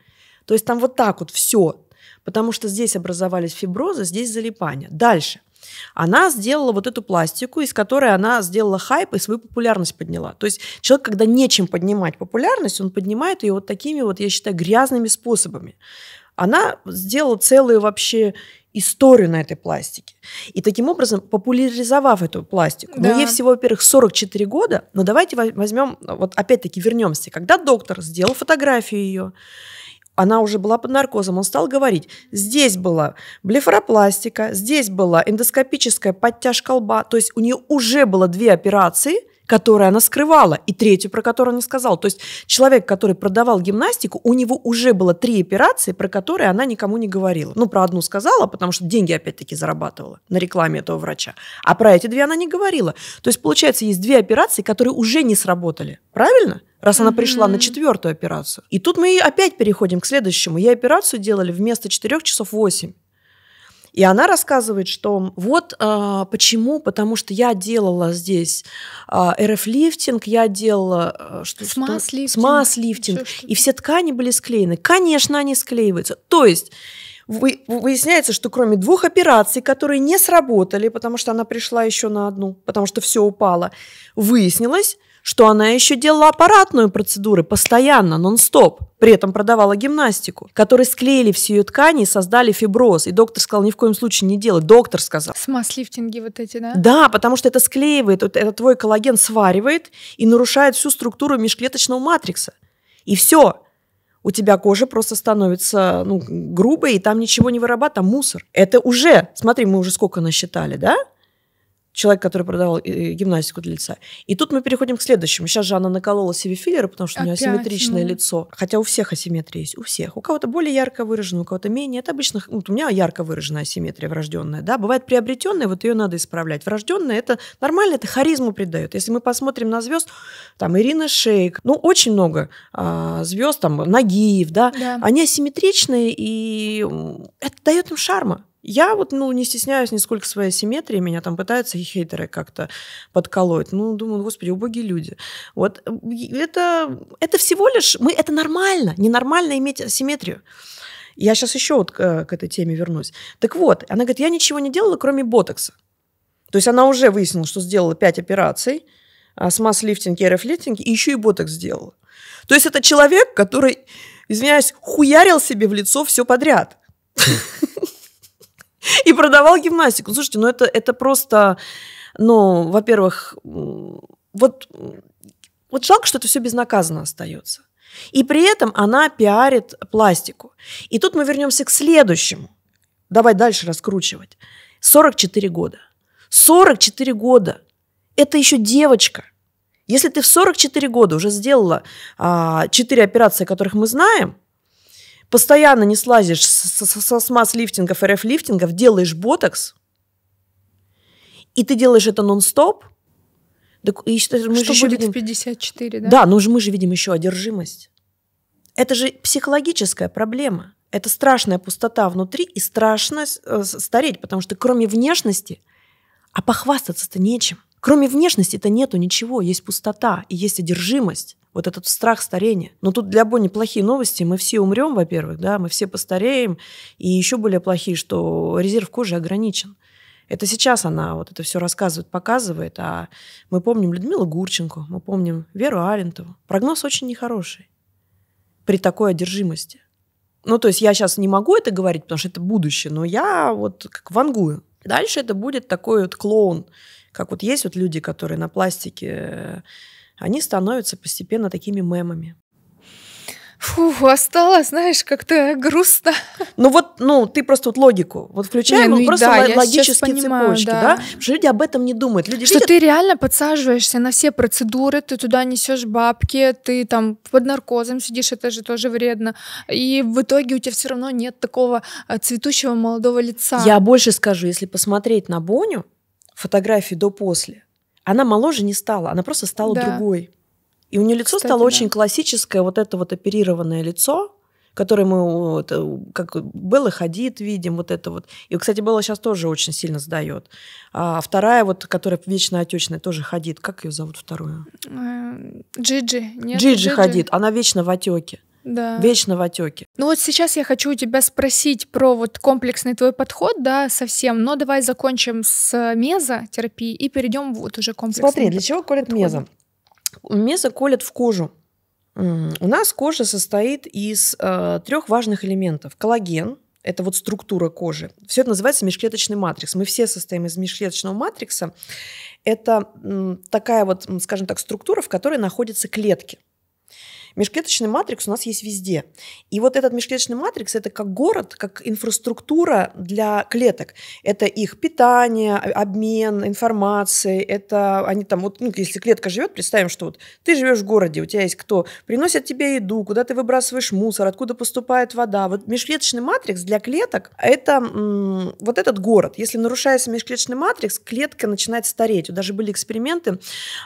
То есть там вот так вот все, потому что здесь образовались фиброзы, здесь залипание. Дальше – она сделала вот эту пластику, из которой она сделала хайп и свою популярность подняла. То есть человек, когда нечем поднимать популярность, он поднимает ее вот такими вот, я считаю, грязными способами. Она сделала целую вообще историю на этой пластике. И таким образом, популяризовав эту пластику, да. но ей всего, во-первых, 44 года, но давайте возьмем, вот опять-таки вернемся, когда доктор сделал фотографию ее, она уже была под наркозом, он стал говорить, здесь была блефаропластика, здесь была эндоскопическая подтяжка лба, то есть у нее уже было две операции – которые она скрывала, и третью, про которую она не сказала. То есть человек, который продавал гимнастику, у него уже было три операции, про которые она никому не говорила. Ну, про одну сказала, потому что деньги опять-таки зарабатывала на рекламе этого врача. А про эти две она не говорила. То есть, получается, есть две операции, которые уже не сработали. Правильно? раз она mm-hmm. пришла на четвертую операцию. И тут мы опять переходим к следующему. Я операцию делали вместо четырех часов восемь. И она рассказывает, что вот э, почему, потому что я делала здесь а, э, РФ-лифтинг, я делала... Э, что, смаз-лифтинг. Смаз-лифтинг. И все ткани были склеены. Конечно, они склеиваются. То есть вы, выясняется, что кроме двух операций, которые не сработали, потому что она пришла еще на одну, потому что все упало, выяснилось, что она еще делала аппаратную процедуры постоянно, нон-стоп. При этом продавала гимнастику, которые склеили всю ее ткани и создали фиброз. И доктор сказал, ни в коем случае не делать. Доктор сказал. Смаз-лифтинги вот эти, да? Да, потому что это склеивает, вот это твой коллаген сваривает и нарушает всю структуру межклеточного матрикса. И все, у тебя кожа просто становится ну, грубой, и там ничего не вырабатывает, там мусор. Это уже, смотри, мы уже сколько насчитали, да? человек, который продавал э, э, гимнастику для лица. И тут мы переходим к следующему. Сейчас же она наколола себе филлеры, потому что Опять, у нее асимметричное ну. лицо. Хотя у всех асимметрия есть, у всех. У кого-то более ярко выражено, у кого-то менее. Это обычно... Вот у меня ярко выраженная асимметрия врожденная, да. Бывает приобретенная, вот ее надо исправлять. Врожденная — это нормально, это харизму придает. Если мы посмотрим на звезд, там Ирина Шейк, ну, очень много а, звезд, там, Нагиев, да, да, они асимметричные, и это дает им шарма. Я вот, ну, не стесняюсь нисколько своей симметрии, меня там пытаются хейтеры как-то подколоть. Ну, думаю, господи, убогие люди. Вот это, это всего лишь, мы, это нормально, ненормально иметь симметрию. Я сейчас еще вот к, к этой теме вернусь. Так вот, она говорит, я ничего не делала, кроме ботокса. То есть она уже выяснила, что сделала 5 операций, а, смаз-лифтинг и рефлифтинг, и еще и ботокс сделала. То есть это человек, который, извиняюсь, хуярил себе в лицо все подряд. и продавал гимнастику. Ну, слушайте, ну это, это просто, ну, во-первых, вот, вот жалко, что это все безнаказанно остается. И при этом она пиарит пластику. И тут мы вернемся к следующему. Давай дальше раскручивать. 44 года. 44 года. Это еще девочка. Если ты в 44 года уже сделала а, 4 операции, о которых мы знаем, постоянно не слазишь со, со, со смаз лифтингов рф лифтингов, делаешь ботокс, и ты делаешь это нон-стоп, так, и, мы что же будет видим... в 54, да? Да, но же мы же видим еще одержимость. Это же психологическая проблема. Это страшная пустота внутри и страшно э, стареть, потому что кроме внешности, а похвастаться-то нечем. Кроме внешности-то нету ничего, есть пустота и есть одержимость вот этот страх старения. Но тут для Бонни плохие новости. Мы все умрем, во-первых, да, мы все постареем. И еще более плохие, что резерв кожи ограничен. Это сейчас она вот это все рассказывает, показывает. А мы помним Людмилу Гурченко, мы помним Веру Алентову. Прогноз очень нехороший при такой одержимости. Ну, то есть я сейчас не могу это говорить, потому что это будущее, но я вот как вангую. Дальше это будет такой вот клоун, как вот есть вот люди, которые на пластике, они становятся постепенно такими мемами. Фу, остало, знаешь, как-то грустно. Ну вот, ну, ты просто вот логику, вот включаем ну, ну, просто да, л- логические понимаю, цепочки, да. да? Потому что люди об этом не думают. Люди что видят... ты реально подсаживаешься на все процедуры, ты туда несешь бабки, ты там под наркозом сидишь, это же тоже вредно. И в итоге у тебя все равно нет такого а, цветущего молодого лица. Я больше скажу, если посмотреть на Боню, фотографии до-после, она моложе не стала, она просто стала да. другой. И у нее лицо Кстати, стало да. очень классическое, вот это вот оперированное лицо, которое мы, это, как Белла ходит видим, вот это вот. И, кстати, Белла сейчас тоже очень сильно сдает. А вторая вот, которая вечно отечная, тоже ходит. Как ее зовут вторую? Э, Джиджи. Нет, Джиджи, Джиджи Хадид. Она вечно в отеке да. вечно в отеке. Ну вот сейчас я хочу у тебя спросить про вот комплексный твой подход, да, совсем, но давай закончим с мезотерапией и перейдем вот уже комплексно. Смотри, для чего колят подходом. мезо? Мезо колят в кожу. У нас кожа состоит из э, трех важных элементов. Коллаген, это вот структура кожи. Все это называется межклеточный матрикс. Мы все состоим из межклеточного матрикса. Это такая вот, скажем так, структура, в которой находятся клетки. Межклеточный матрикс у нас есть везде. И вот этот межклеточный матрикс – это как город, как инфраструктура для клеток. Это их питание, обмен информацией, это они там, вот, ну, если клетка живет, представим, что вот ты живешь в городе, у тебя есть кто, приносят тебе еду, куда ты выбрасываешь мусор, откуда поступает вода. Вот межклеточный матрикс для клеток – это м- вот этот город. Если нарушается межклеточный матрикс, клетка начинает стареть. Даже были эксперименты,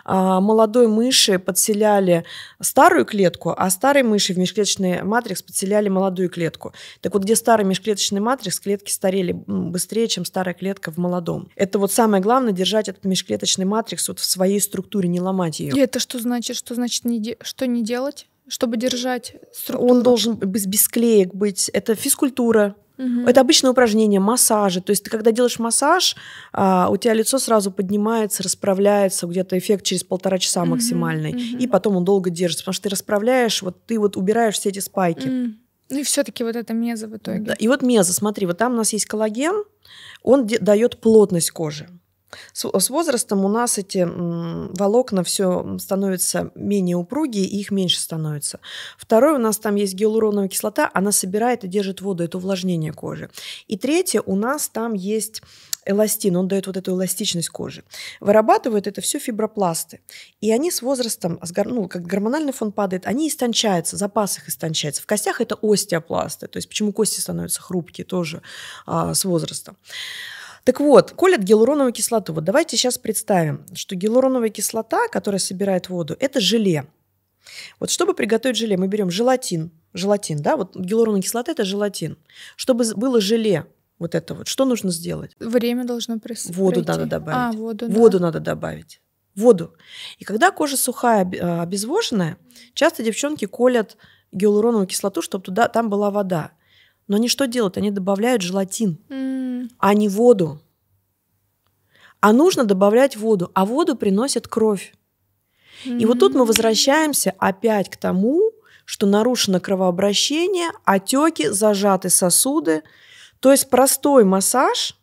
а, молодой мыши подселяли старую клетку, клетку, а старой мыши в межклеточный матрикс подселяли молодую клетку. Так вот, где старый межклеточный матрикс, клетки старели быстрее, чем старая клетка в молодом. Это вот самое главное, держать этот межклеточный матрикс вот в своей структуре, не ломать ее. И это что значит? Что значит, не де... что не делать? чтобы держать структуру? Он должен без, без клеек быть. Это физкультура. Угу. Это обычное упражнение, массажи. То есть ты когда делаешь массаж, а, у тебя лицо сразу поднимается, расправляется, где-то эффект через полтора часа угу. максимальный. Угу. И потом он долго держится, потому что ты расправляешь, вот ты вот убираешь все эти спайки. Угу. Ну и все-таки вот это меза в итоге. Да, и вот меза, смотри, вот там у нас есть коллаген, он дает плотность кожи. Э, с, возрастом у нас эти волокна все становятся менее упругие, и их меньше становится. Второе, у нас там есть гиалуроновая кислота, она собирает и держит воду, это увлажнение кожи. И третье, у нас там есть эластин, он дает вот эту эластичность кожи. Вырабатывают это все фибропласты. И они с возрастом, ну, как гормональный фон падает, они истончаются, запас их истончается. В костях это остеопласты, то есть почему кости становятся хрупкие тоже а, с возрастом. Так вот, колят гиалуроновую кислоту. Вот давайте сейчас представим, что гиалуроновая кислота, которая собирает воду, это желе. Вот чтобы приготовить желе, мы берем желатин. Желатин, да? Вот гиалуроновая кислота – это желатин. Чтобы было желе, вот это вот, что нужно сделать? Время должно пройти. Воду надо а, добавить. А, воду, воду да. надо добавить воду. И когда кожа сухая, а, обезвоженная, часто девчонки колят гиалуроновую кислоту, чтобы туда там была вода. Но они что делают? Они добавляют желатин, mm. а не воду. А нужно добавлять воду, а воду приносит кровь. Mm-hmm. И вот тут мы возвращаемся опять к тому, что нарушено кровообращение, отеки, зажаты сосуды. То есть простой массаж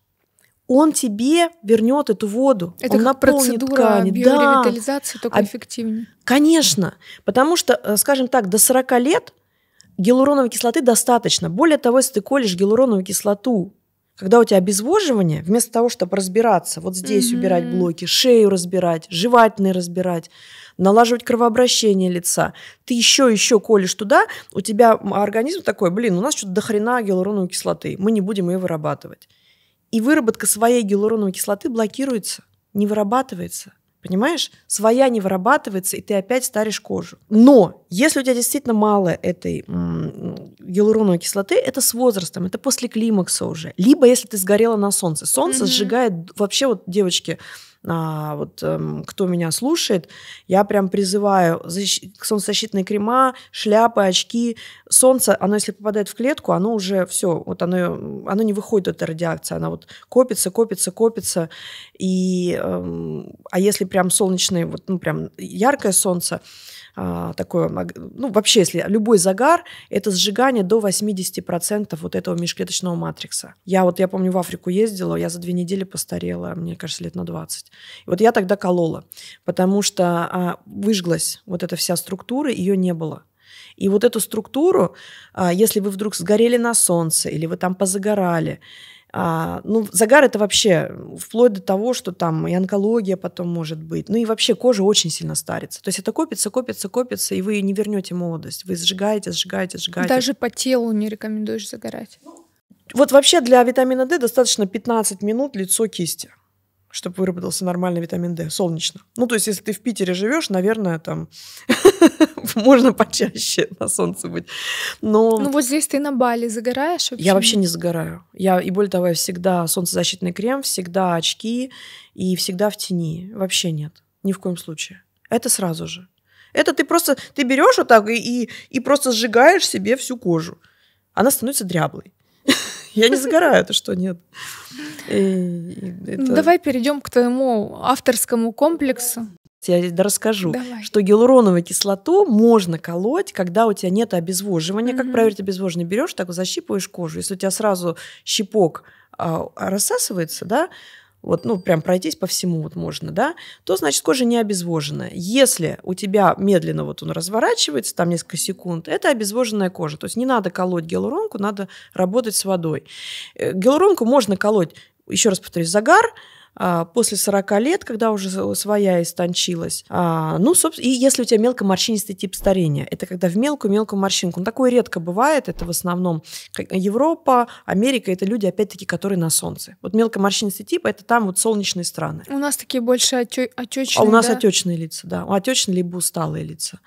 он тебе вернет эту воду. Это он как наполнит процедура ткани. биоревитализации, да. только эффективнее. Конечно, потому что, э, скажем так, до 40 лет – гиалуроновой кислоты достаточно. Более того, если ты колешь гиалуроновую кислоту, когда у тебя обезвоживание, вместо того, чтобы разбираться, вот здесь mm-hmm. убирать блоки, шею разбирать, жевательные разбирать, налаживать кровообращение лица, ты еще еще колешь туда, у тебя организм такой, блин, у нас что-то дохрена хрена гиалуроновой кислоты, мы не будем ее вырабатывать. И выработка своей гиалуроновой кислоты блокируется, не вырабатывается – Понимаешь? Своя не вырабатывается, и ты опять старишь кожу. Но если у тебя действительно мало этой гиалуроновой кислоты, это с возрастом, это после климакса уже. Либо если ты сгорела на солнце. Солнце mm-hmm. сжигает вообще вот девочки а, вот эм, кто меня слушает, я прям призываю защ... солнцезащитные крема, шляпы, очки. Солнце, оно если попадает в клетку, оно уже все, вот оно, оно не выходит, эта радиация, она вот копится, копится, копится. И, эм, а если прям солнечный, вот, ну прям яркое солнце, а, такое, ну, вообще, если любой загар, это сжигание до 80% вот этого межклеточного матрикса. Я вот, я помню, в Африку ездила, я за две недели постарела, мне кажется, лет на 20. И вот я тогда колола, потому что а, выжглась вот эта вся структура, ее не было. И вот эту структуру, а, если вы вдруг сгорели на солнце или вы там позагорали, а, ну, загар это вообще вплоть до того, что там и онкология потом может быть. Ну и вообще кожа очень сильно старится. То есть это копится, копится, копится, и вы не вернете молодость. Вы сжигаете, сжигаете, сжигаете. Даже по телу не рекомендуешь загорать. Вот вообще для витамина D достаточно 15 минут лицо кисти чтобы выработался нормальный витамин D, солнечно. Ну, то есть, если ты в Питере живешь, наверное, там можно почаще на солнце быть. Но... Ну, вот здесь ты на Бали загораешь вообще? Я вообще не загораю. Я, и более того, я всегда солнцезащитный крем, всегда очки и всегда в тени. Вообще нет. Ни в коем случае. Это сразу же. Это ты просто, ты берешь вот так и, и, и просто сжигаешь себе всю кожу. Она становится дряблой. Я не загораю, это что, нет. Ну, давай перейдем к твоему авторскому комплексу. Я расскажу, Давай. что гиалуроновую кислоту можно колоть, когда у тебя нет обезвоживания. Угу. Как проверить обезвоживание? Берешь, так защипываешь кожу. Если у тебя сразу щипок а, рассасывается, да, вот, ну, прям пройтись по всему вот можно, да, то, значит, кожа не обезвоженная. Если у тебя медленно вот он разворачивается, там несколько секунд, это обезвоженная кожа. То есть не надо колоть гиалуронку, надо работать с водой. Э, гиалуронку можно колоть, еще раз повторюсь, загар – а, после 40 лет, когда уже своя истончилась, а, ну, собственно, и если у тебя мелко морщинистый тип старения, это когда в мелкую-мелкую морщинку. Ну, такое редко бывает, это в основном Европа, Америка, это люди, опять-таки, которые на солнце. Вот мелко морщинистый тип, это там вот солнечные страны. У нас такие больше отечные, А у нас да? отечные лица, да. Отечные либо усталые лица.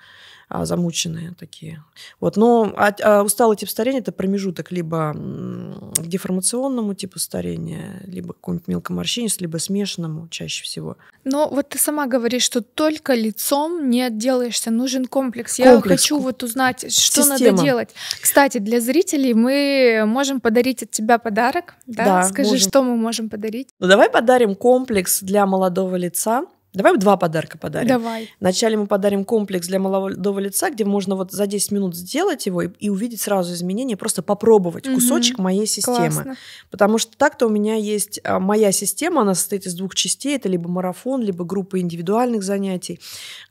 А, замученные такие. Вот. Но а, а усталый тип старения – это промежуток либо к деформационному типу старения, либо к какому-нибудь мелкоморщинисту, либо смешанному чаще всего. Но вот ты сама говоришь, что только лицом не отделаешься, нужен комплекс. комплекс. Я хочу вот узнать, что Система. надо делать. Кстати, для зрителей мы можем подарить от тебя подарок. Да, да скажи, можем. что мы можем подарить. Ну давай подарим комплекс для молодого лица. Давай два подарка подарим. Давай. Вначале мы подарим комплекс для молодого лица, где можно вот за 10 минут сделать его и, и увидеть сразу изменения, просто попробовать угу. кусочек моей системы. Классно. Потому что так-то у меня есть а, моя система, она состоит из двух частей. Это либо марафон, либо группа индивидуальных занятий,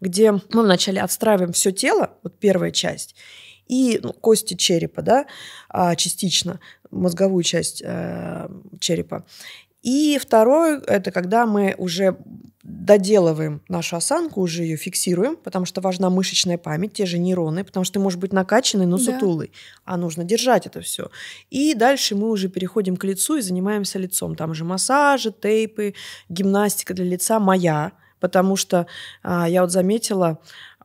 где мы вначале отстраиваем все тело, вот первая часть, и ну, кости черепа, да, а, частично, мозговую часть э, черепа. И второе, это когда мы уже доделываем нашу осанку, уже ее фиксируем, потому что важна мышечная память, те же нейроны, потому что ты можешь быть накачанный, но да. сутулый, а нужно держать это все. И дальше мы уже переходим к лицу и занимаемся лицом. Там же массажи, тейпы, гимнастика для лица моя, потому что а, я вот заметила,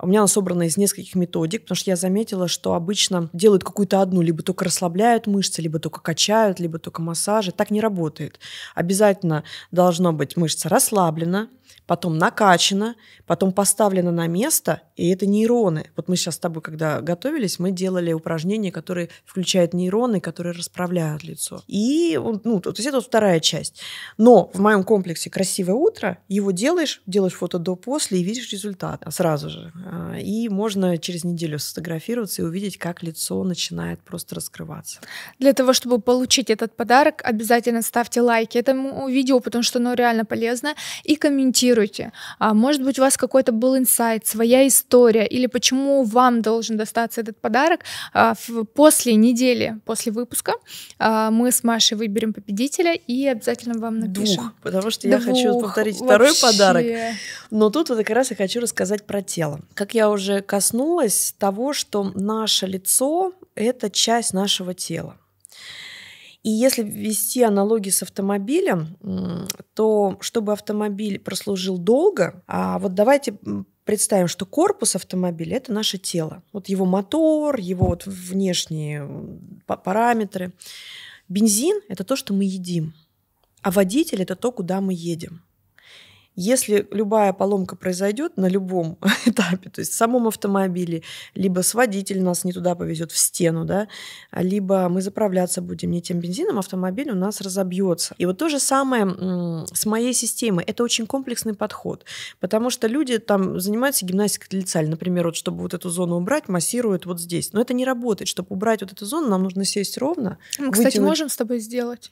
у меня она собрана из нескольких методик, потому что я заметила, что обычно делают какую-то одну, либо только расслабляют мышцы, либо только качают, либо только массажи. Так не работает. Обязательно должно быть мышца расслаблена, потом накачана, потом поставлена на место, и это нейроны. Вот мы сейчас с тобой, когда готовились, мы делали упражнения, которые включают нейроны, которые расправляют лицо. И, ну, то есть это вот вторая часть. Но в моем комплексе «Красивое утро» его делаешь, делаешь фото до-после и видишь результат сразу же. А, и можно через неделю сфотографироваться и увидеть, как лицо начинает просто раскрываться. Для того, чтобы получить этот подарок, обязательно ставьте лайки этому видео, потому что оно реально полезно, и комментируйте. А, может быть, у вас какой-то был инсайт, своя история, или почему вам должен достаться этот подарок. А, после недели, после выпуска, мы с Машей выберем победителя и обязательно вам напишем. Дух, потому что Двух, я хочу повторить второй вообще. подарок. Но тут вот как раз я хочу рассказать про тело как я уже коснулась того, что наше лицо – это часть нашего тела. И если ввести аналогии с автомобилем, то чтобы автомобиль прослужил долго, а вот давайте представим, что корпус автомобиля – это наше тело. Вот его мотор, его вот внешние параметры. Бензин – это то, что мы едим, а водитель – это то, куда мы едем. Если любая поломка произойдет на любом этапе, то есть в самом автомобиле, либо с водитель нас не туда повезет, в стену, да, либо мы заправляться будем не тем бензином, автомобиль у нас разобьется. И вот то же самое с моей системой. Это очень комплексный подход, потому что люди там занимаются гимнастикой лица, например, вот чтобы вот эту зону убрать, массируют вот здесь. Но это не работает. Чтобы убрать вот эту зону, нам нужно сесть ровно. Мы, кстати, вытянуть... можем с тобой сделать.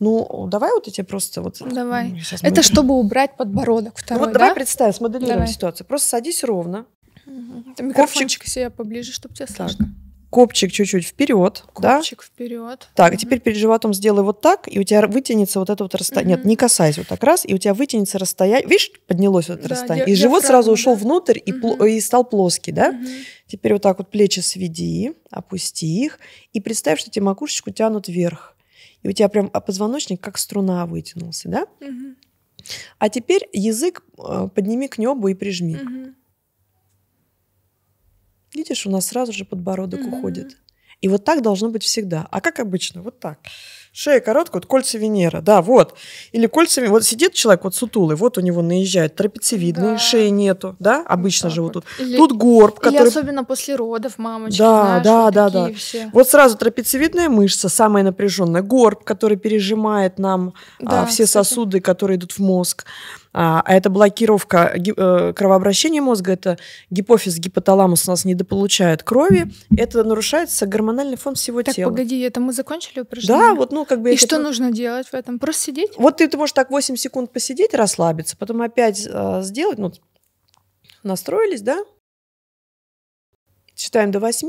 Ну, давай вот эти просто вот... Давай. Это чтобы убрать подбородок второй, ну, вот да? давай представим, смоделируем давай. ситуацию. Просто садись ровно. Угу. Микрофончик Копчик. себе поближе, чтобы тебя слышно. Так. Копчик чуть-чуть вперед, Копчик да? вперед. Так, угу. теперь перед животом сделай вот так, и у тебя вытянется вот это вот расстояние. Нет, не касайся вот так раз, и у тебя вытянется расстояние. Видишь, поднялось вот это да, расстояние. И живот сразу да. ушел внутрь и, угу. пл- и стал плоский, да? Угу. Теперь вот так вот плечи сведи, опусти их, и представь, что тебе макушечку тянут вверх и у тебя прям а, позвоночник как струна вытянулся, да? Угу. А теперь язык э, подними к небу и прижми. Угу. Видишь, у нас сразу же подбородок угу. уходит. И вот так должно быть всегда. А как обычно? Вот так. Шея короткая, вот кольца Венера, да, вот. Или кольцами, вот сидит человек, вот сутулый, вот у него наезжает трапециевидные, да. шеи нету, да, обычно вот же вот, тут. Или, тут горб, который... Или особенно после родов мамочки, Да, знаешь, да, вот да, да. Все. Вот сразу трапециевидная мышца, самая напряженная, горб, который пережимает нам а, да, а, все кстати. сосуды, которые идут в мозг. А, а это блокировка э, кровообращения мозга, это гипофиз, гипоталамус у нас недополучает крови, это нарушается гормональный фон всего так, тела. Так, погоди, это мы закончили упражнение? Да, вот, ну, как бы... И что это... нужно делать в этом? Просто сидеть? Вот ты, ты можешь так 8 секунд посидеть, расслабиться, потом опять э, сделать, ну, настроились, да? Считаем до 8,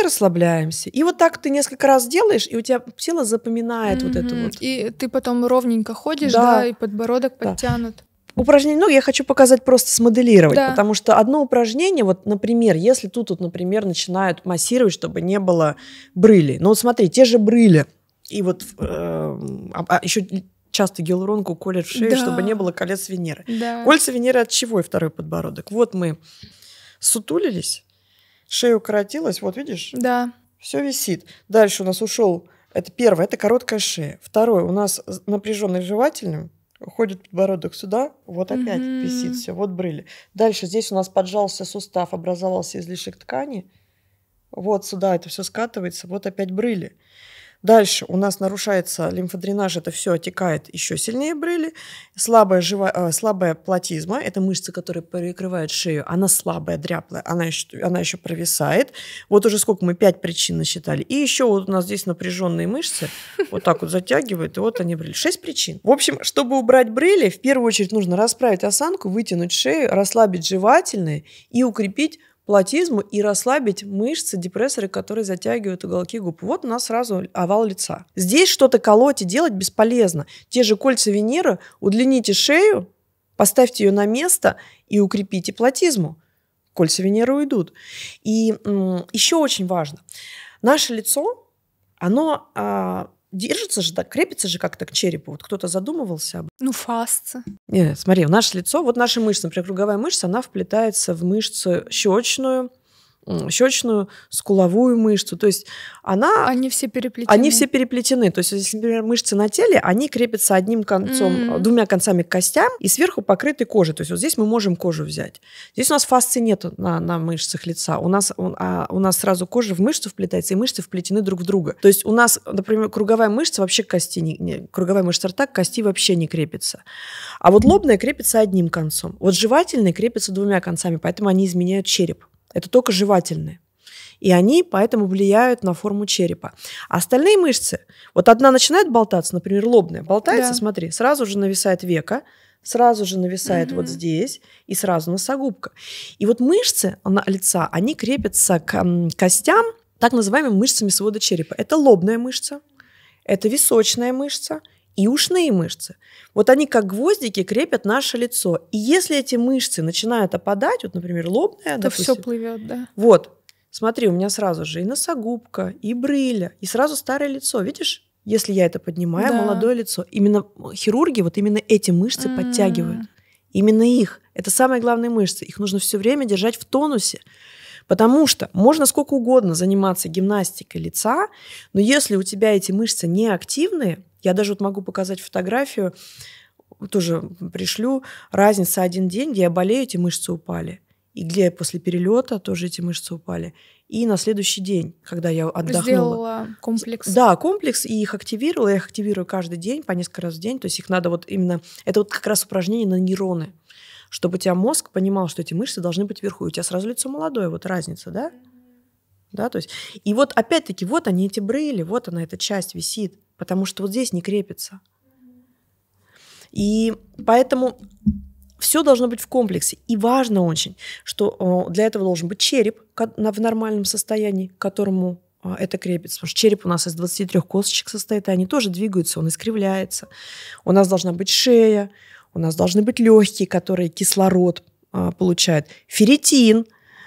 и расслабляемся. И вот так ты несколько раз делаешь, и у тебя тело запоминает mm-hmm. вот это вот. И ты потом ровненько ходишь, да, да и подбородок да. подтянут. Упражнение, ну, я хочу показать просто смоделировать, да. потому что одно упражнение, вот, например, если тут, вот, например, начинают массировать, чтобы не было брыли. Ну, вот смотри, те же брыли, и вот э, а, а, еще часто гиалуронку колят в шею, да. чтобы не было колец Венеры. Да. Кольца Венеры от чего и второй подбородок? Вот мы сутулились, Шея укоротилась, вот видишь? Да. Все висит. Дальше у нас ушел, это первое, это короткая шея. Второе, у нас напряженный жевательный уходит подбородок сюда, вот опять mm висит все, вот брыли. Дальше здесь у нас поджался сустав, образовался излишек ткани. Вот сюда это все скатывается, вот опять брыли. Дальше у нас нарушается лимфодренаж, это все отекает еще сильнее брыли. Слабая, жива, э, слабая платизма, это мышца, которая перекрывает шею, она слабая, дряплая, она еще, она еще провисает. Вот уже сколько мы, пять причин насчитали. И еще вот у нас здесь напряженные мышцы, вот так вот затягивают, и вот они брыли. Шесть причин. В общем, чтобы убрать брыли, в первую очередь нужно расправить осанку, вытянуть шею, расслабить жевательные и укрепить платизму и расслабить мышцы, депрессоры, которые затягивают уголки губ. Вот у нас сразу овал лица. Здесь что-то колоть и делать бесполезно. Те же кольца Венеры удлините шею, поставьте ее на место и укрепите платизму. Кольца Венеры уйдут. И еще очень важно. Наше лицо, оно а, держится же так, крепится же как-то к черепу. Вот кто-то задумывался об этом. Ну, фасция. Нет, смотри, наше лицо, вот наша мышца, например, круговая мышца, она вплетается в мышцу щечную, щечную, скуловую мышцу. То есть она... Они все переплетены. Они все переплетены. То есть, если, например, мышцы на теле, они крепятся одним концом, mm двумя концами к костям и сверху покрыты кожей. То есть вот здесь мы можем кожу взять. Здесь у нас фасции нет на, на мышцах лица. У нас, у, а, у нас сразу кожа в мышцу вплетается, и мышцы вплетены друг в друга. То есть у нас, например, круговая мышца вообще к кости не, не, круговая мышца рта к кости вообще не крепится. А вот лобная крепится одним концом. Вот жевательные крепятся двумя концами, поэтому они изменяют череп. Это только жевательные. И они поэтому влияют на форму черепа. А остальные мышцы, вот одна начинает болтаться, например, лобная, болтается, да. смотри, сразу же нависает века, сразу же нависает mm-hmm. вот здесь и сразу носогубка. И вот мышцы на лица, они крепятся к костям, так называемыми мышцами свода черепа. Это лобная мышца, это височная мышца и ушные мышцы. Вот они как гвоздики крепят наше лицо. И если эти мышцы начинают опадать, вот, например, лобная, то допустим, все плывет, да. Вот, смотри, у меня сразу же и носогубка, и брыля, и сразу старое лицо, видишь? Если я это поднимаю, да. молодое лицо. Именно хирурги вот именно эти мышцы mm. подтягивают. Именно их. Это самые главные мышцы. Их нужно все время держать в тонусе. Потому что можно сколько угодно заниматься гимнастикой лица, но если у тебя эти мышцы не активные, я даже вот могу показать фотографию, тоже пришлю. Разница один день, где я болею, эти мышцы упали. И где после перелета тоже эти мышцы упали. И на следующий день, когда я отдохнула. Сделала комплекс. Да, комплекс, и их активировала. Я их активирую каждый день, по несколько раз в день. То есть их надо вот именно... Это вот как раз упражнение на нейроны. Чтобы у тебя мозг понимал, что эти мышцы должны быть вверху. И у тебя сразу лицо молодое, вот разница, да? Да, то есть... И вот опять-таки, вот они эти брыли, вот она эта часть висит потому что вот здесь не крепится. И поэтому все должно быть в комплексе. И важно очень, что э, для этого должен быть череп в нормальном состоянии, к которому э, это крепится. Потому что череп у нас из 23 косточек состоит, и они тоже двигаются, он искривляется. У нас должна быть шея, у нас должны быть легкие, которые кислород э, получают. Ферритин,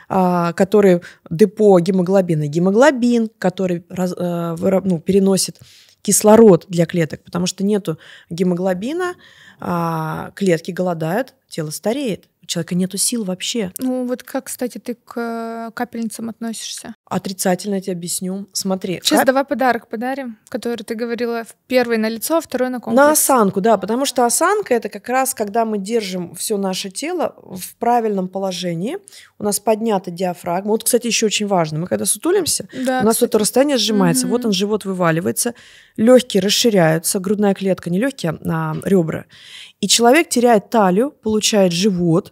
который депо гемоглобина, гемоглобин, который ну, переносит кислород для клеток, потому что нету гемоглобина, а клетки голодают, тело стареет. У человека нету сил вообще. Ну вот как, кстати, ты к э, капельницам относишься? Отрицательно тебе объясню. Смотри. Сейчас как... давай подарок подарим, который ты говорила. Первый на лицо, а второй на комплекс. На осанку, да, потому что осанка это как раз, когда мы держим все наше тело в правильном положении. У нас поднята диафрагма. Вот, кстати, еще очень важно. Мы когда сутулимся, да, у нас кстати. это расстояние сжимается. Угу. Вот он, живот вываливается, легкие расширяются, грудная клетка, не легкие, а, а ребра. И человек теряет талию, получает живот,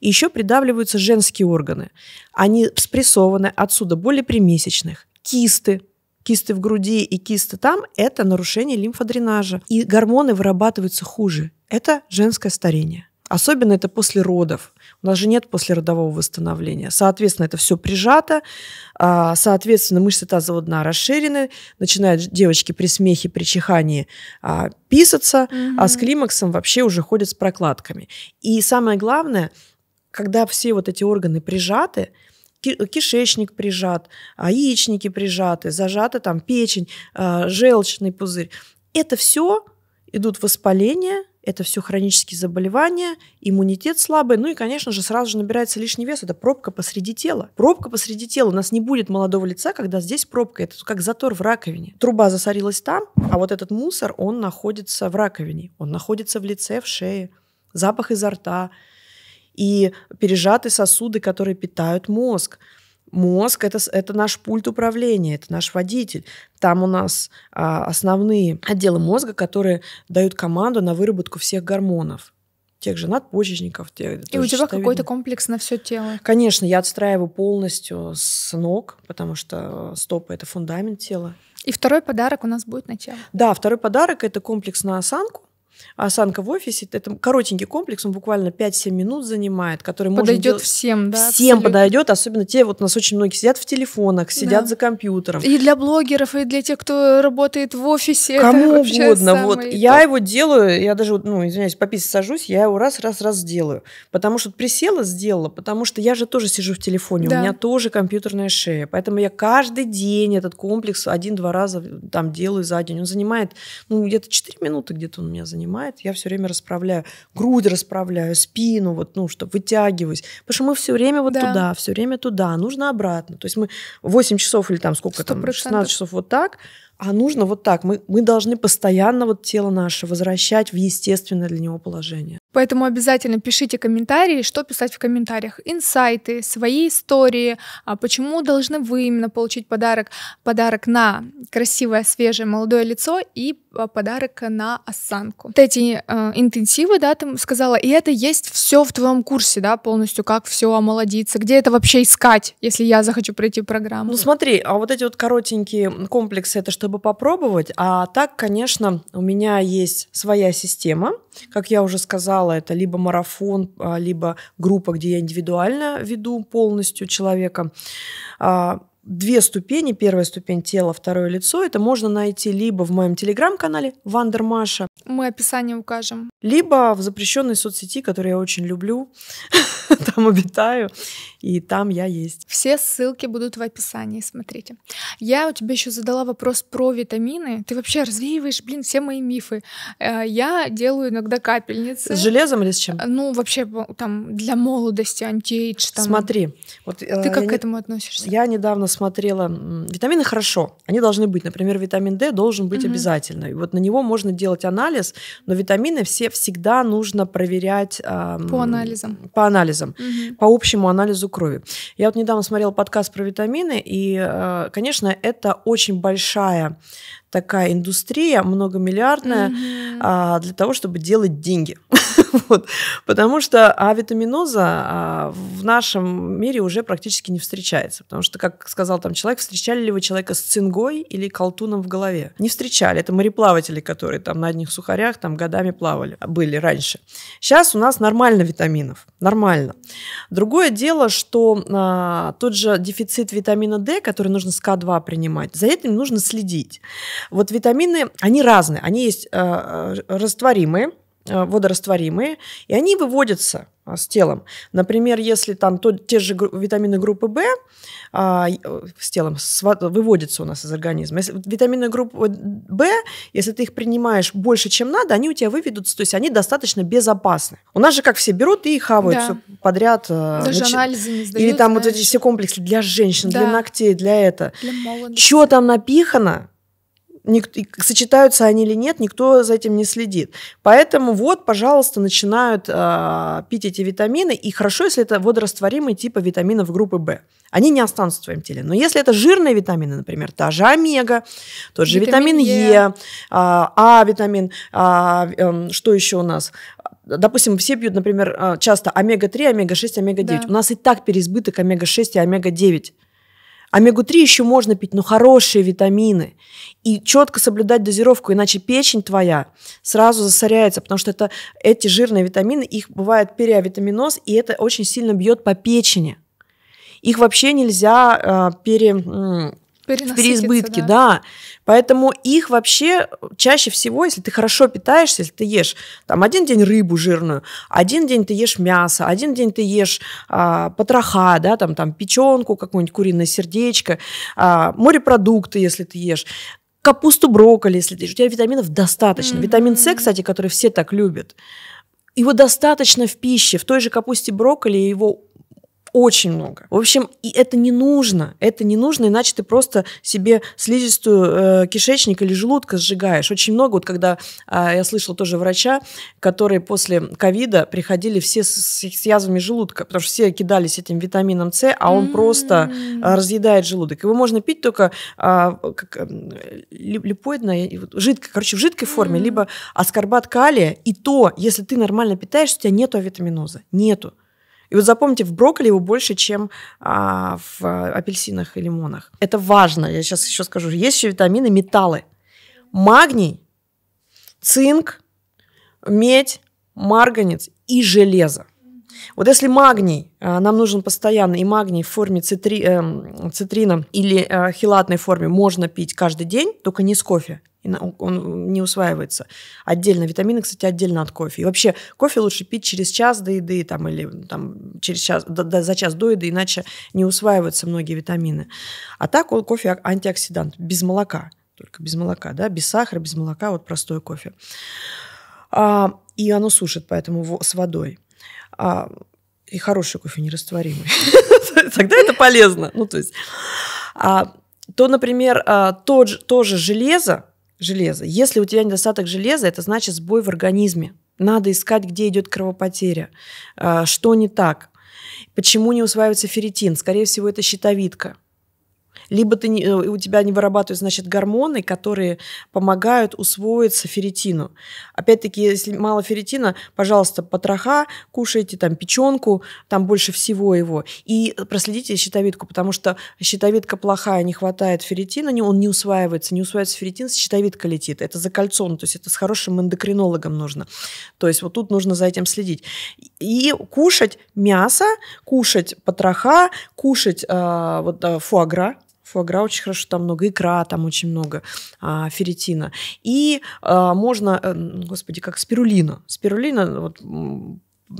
и еще придавливаются женские органы. Они спрессованы, отсюда более примесячных, кисты, кисты в груди и кисты там – это нарушение лимфодренажа. И гормоны вырабатываются хуже. Это женское старение. Особенно это после родов. У нас же нет послеродового восстановления. Соответственно, это все прижато, а, соответственно, мышцы тазового дна расширены, начинают девочки при смехе, при чихании а, писаться, угу. а с климаксом вообще уже ходят с прокладками. И самое главное – когда все вот эти органы прижаты, кишечник прижат, яичники прижаты, зажата там печень, а, желчный пузырь. Это все идут воспаления, это все хронические заболевания, иммунитет слабый, ну и, конечно же, сразу же набирается лишний вес, это пробка посреди тела. Пробка посреди тела, у нас не будет молодого лица, когда здесь пробка, это как затор в раковине. Труба засорилась там, а вот этот мусор, он находится в раковине, он находится в лице, в шее, запах изо рта, и пережаты сосуды, которые питают мозг. Мозг это, это наш пульт управления, это наш водитель. Там у нас а, основные отделы мозга, которые дают команду на выработку всех гормонов тех же надпочечников. Тех, и у тебя какой-то комплекс на все тело. Конечно, я отстраиваю полностью с ног, потому что стопы это фундамент тела. И второй подарок у нас будет начало. Да, второй подарок это комплекс на осанку осанка в офисе. Это коротенький комплекс, он буквально 5-7 минут занимает, который подойдет делать... всем, да? Всем абсолютно. подойдет, особенно те, вот у нас очень многие сидят в телефонах, сидят да. за компьютером. И для блогеров, и для тех, кто работает в офисе. Кому угодно. Вот я его делаю, я даже, ну, извиняюсь, пописать сажусь, я его раз-раз-раз делаю. Потому что присела, сделала, потому что я же тоже сижу в телефоне, да. у меня тоже компьютерная шея. Поэтому я каждый день этот комплекс один-два раза э, там делаю за день. Он занимает, ну, где-то 4 минуты где-то он у меня занимает занимает, я все время расправляю, грудь расправляю, спину, вот, ну, чтобы вытягиваюсь. Потому что мы все время вот да. туда, все время туда, нужно обратно. То есть мы 8 часов или там сколько 100%. там, 16 часов вот так, а нужно вот так. Мы, мы должны постоянно вот тело наше возвращать в естественное для него положение. Поэтому обязательно пишите комментарии, что писать в комментариях. Инсайты, свои истории, а почему должны вы именно получить подарок, подарок на красивое, свежее, молодое лицо и а, подарок на осанку. Вот эти э, интенсивы, да, ты сказала, и это есть все в твоем курсе, да, полностью, как все омолодиться, где это вообще искать, если я захочу пройти программу. Ну смотри, а вот эти вот коротенькие комплексы, это чтобы попробовать, а так, конечно, у меня есть своя система, как я уже сказала, это либо марафон, а, либо группа, где я индивидуально веду полностью человека. А, две ступени. Первая ступень тело, второе лицо. Это можно найти либо в моем телеграм-канале Вандермаша. Мы описание укажем. Либо в запрещенной соцсети, которую я очень люблю. Там обитаю, и там я есть. Все ссылки будут в описании, смотрите. Я у тебя еще задала вопрос про витамины. Ты вообще развеиваешь, блин, все мои мифы. Э, я делаю иногда капельницы. С железом или с чем? Ну, вообще, там, для молодости, антиэйдж. Там. Смотри. Вот, Ты э, как к этому относишься? Я недавно смотрела, витамины хорошо, они должны быть. Например, витамин D должен быть угу. обязательно. И вот на него можно делать анализ, но витамины все всегда нужно проверять... Э, по анализам. По анализам, угу. по общему анализу крови. Я вот недавно смотрела подкаст про витамины, и, э, конечно, это очень большая такая индустрия многомиллиардная mm-hmm. а, для того, чтобы делать деньги. вот. Потому что авитаминоза а, в нашем мире уже практически не встречается. Потому что, как сказал там человек, встречали ли вы человека с цингой или колтуном в голове? Не встречали. Это мореплаватели, которые там на одних сухарях там годами плавали, а, были раньше. Сейчас у нас нормально витаминов. Нормально. Другое дело, что а, тот же дефицит витамина D, который нужно с К2 принимать, за этим нужно следить. Вот витамины, они разные. Они есть э, э, растворимые, э, водорастворимые, и они выводятся с телом. Например, если там то, те же витамины группы В а, с телом с, выводятся у нас из организма. Если, витамины группы В, если ты их принимаешь больше, чем надо, они у тебя выведутся, то есть они достаточно безопасны. У нас же как все берут и хавают да. все подряд. Даже нач... анализы не сдают, Или там знаешь. вот эти все комплексы для женщин, да. для ногтей, для этого. Для Чего там напихано, ник- сочетаются они или нет, никто за этим не следит. Поэтому вот, пожалуйста, начинают э, пить эти витамины. И хорошо, если это водорастворимые типа витаминов группы В. Они не останутся в твоем теле. Но если это жирные витамины, например, та же омега, тот же витамин, витамин Е, э, А витамин, а, э, что еще у нас? допустим, все пьют, например, а, часто омега-3, омега-6, омега-9. Да. У нас и так переизбыток омега-6 и омега-9. Омегу-3 еще можно пить, но хорошие витамины. И четко соблюдать дозировку, иначе печень твоя сразу засоряется, потому что это, эти жирные витамины, их бывает переавитаминоз, и это очень сильно бьет по печени. Их вообще нельзя э, пере в переизбытке, да. да. Поэтому их вообще чаще всего, если ты хорошо питаешься, если ты ешь там один день рыбу жирную, один день ты ешь мясо, один день ты ешь а, потроха, да, там, там печенку, какое-нибудь куриное сердечко, а, морепродукты, если ты ешь, капусту, брокколи, если ты ешь. У тебя витаминов достаточно. Mm-hmm. Витамин С, кстати, который все так любят его достаточно в пище. В той же капусте брокколи его очень много. В общем, и это не нужно. Это не нужно, иначе ты просто себе слизистую э, кишечник или желудка сжигаешь. Очень много, вот когда э, я слышала тоже врача, которые после ковида приходили все с, с язвами желудка, потому что все кидались этим витамином С, а он просто а, разъедает желудок. Его можно пить только э, как, э, липоидное, жидкое, короче, в жидкой форме, либо аскорбат калия, и то, если ты нормально питаешься, у тебя нету авитаминоза. Нету. И вот запомните, в брокколи его больше, чем а, в апельсинах и лимонах. Это важно. Я сейчас еще скажу. Есть еще витамины, металлы. Магний, цинк, медь, марганец и железо. Вот если магний а, нам нужен постоянно, и магний в форме цитри, э, цитрина или э, хилатной форме можно пить каждый день, только не с кофе, он, не усваивается. Отдельно витамины, кстати, отдельно от кофе. И вообще кофе лучше пить через час до еды там, или там, через час, до, до, за час до еды, иначе не усваиваются многие витамины. А так он, кофе антиоксидант, без молока. Только без молока, да, без сахара, без молока, вот простой кофе. А, и оно сушит, поэтому в, с водой. А, и хороший кофе нерастворимый. Тогда это полезно. Ну, то есть... А, то, например, а, тот, тоже железо, железа. Если у тебя недостаток железа, это значит сбой в организме. Надо искать, где идет кровопотеря, а, что не так, почему не усваивается ферритин. Скорее всего, это щитовидка либо ты не, э, у тебя не вырабатывают, значит, гормоны, которые помогают усвоиться ферритину. Опять-таки, если мало ферритина, пожалуйста, потроха кушайте, там, печенку, там больше всего его. И проследите щитовидку, потому что щитовидка плохая, не хватает ферритина, он не усваивается, не усваивается ферритин, щитовидка летит. Это закольцовано, то есть это с хорошим эндокринологом нужно. То есть вот тут нужно за этим следить. И кушать мясо, кушать потроха, кушать э, вот э, фуагра, качеству очень хорошо, там много икра, там очень много а, ферритина. И а, можно, э, господи, как спирулина. Спирулина, вот,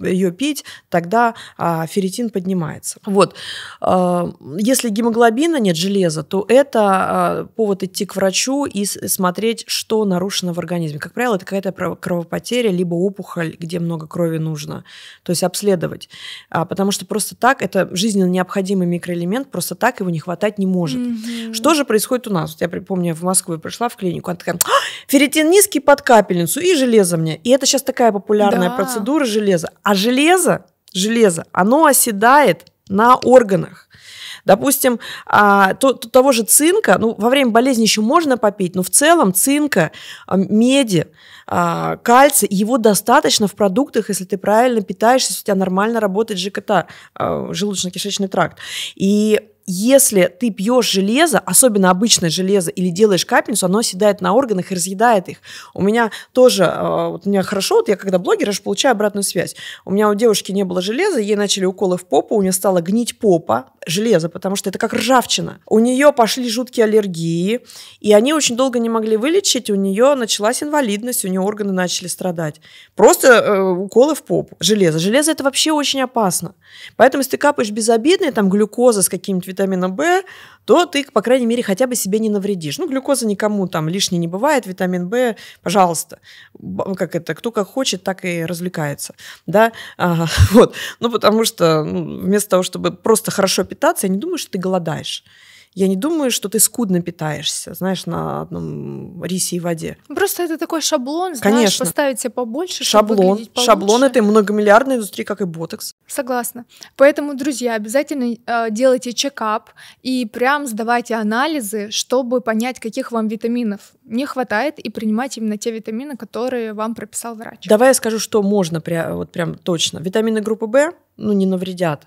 ее пить, тогда а, ферритин поднимается. Вот. А, если гемоглобина нет, железа, то это а, повод идти к врачу и смотреть, что нарушено в организме. Как правило, это какая-то кровопотеря, либо опухоль, где много крови нужно. То есть обследовать. А, потому что просто так, это жизненно необходимый микроэлемент, просто так его не хватать не может. Mm-hmm. Что же происходит у нас? Вот я помню, я в Москву пришла в клинику, она такая, а, ферритин низкий под капельницу и железо мне. И это сейчас такая популярная да. процедура железа. А железо, железо, оно оседает на органах. Допустим, а, то, того же цинка, ну, во время болезни еще можно попить, но в целом цинка, а, меди, а, кальция, его достаточно в продуктах, если ты правильно питаешься, если у тебя нормально работает ЖКТ, а, желудочно-кишечный тракт. И если ты пьешь железо, особенно обычное железо, или делаешь капельницу, оно оседает на органах и разъедает их. У меня тоже, э, вот у меня хорошо, вот я когда блогер, я же получаю обратную связь. У меня у девушки не было железа, ей начали уколы в попу, у нее стала гнить попа, железо, потому что это как ржавчина. У нее пошли жуткие аллергии, и они очень долго не могли вылечить, у нее началась инвалидность, у нее органы начали страдать. Просто э, уколы в попу, железо. Железо это вообще очень опасно. Поэтому если ты капаешь безобидное, там глюкоза с каким то витамина В, то ты, по крайней мере, хотя бы себе не навредишь. Ну, глюкоза никому там лишней не бывает, витамин В, пожалуйста. Ну, как это, кто как хочет, так и развлекается. Да? А, вот. Ну, потому что ну, вместо того, чтобы просто хорошо питаться, я не думаю, что ты голодаешь. Я не думаю, что ты скудно питаешься, знаешь, на одном рисе и воде. Просто это такой шаблон, знаешь, Конечно. поставить себе побольше, шаблон, чтобы Шаблон этой многомиллиардной индустрии, как и ботокс. Согласна. Поэтому, друзья, обязательно э, делайте чекап и прям сдавайте анализы, чтобы понять, каких вам витаминов не хватает, и принимать именно те витамины, которые вам прописал врач. Давай я скажу, что можно, прям, вот прям точно. Витамины группы В, ну, не навредят.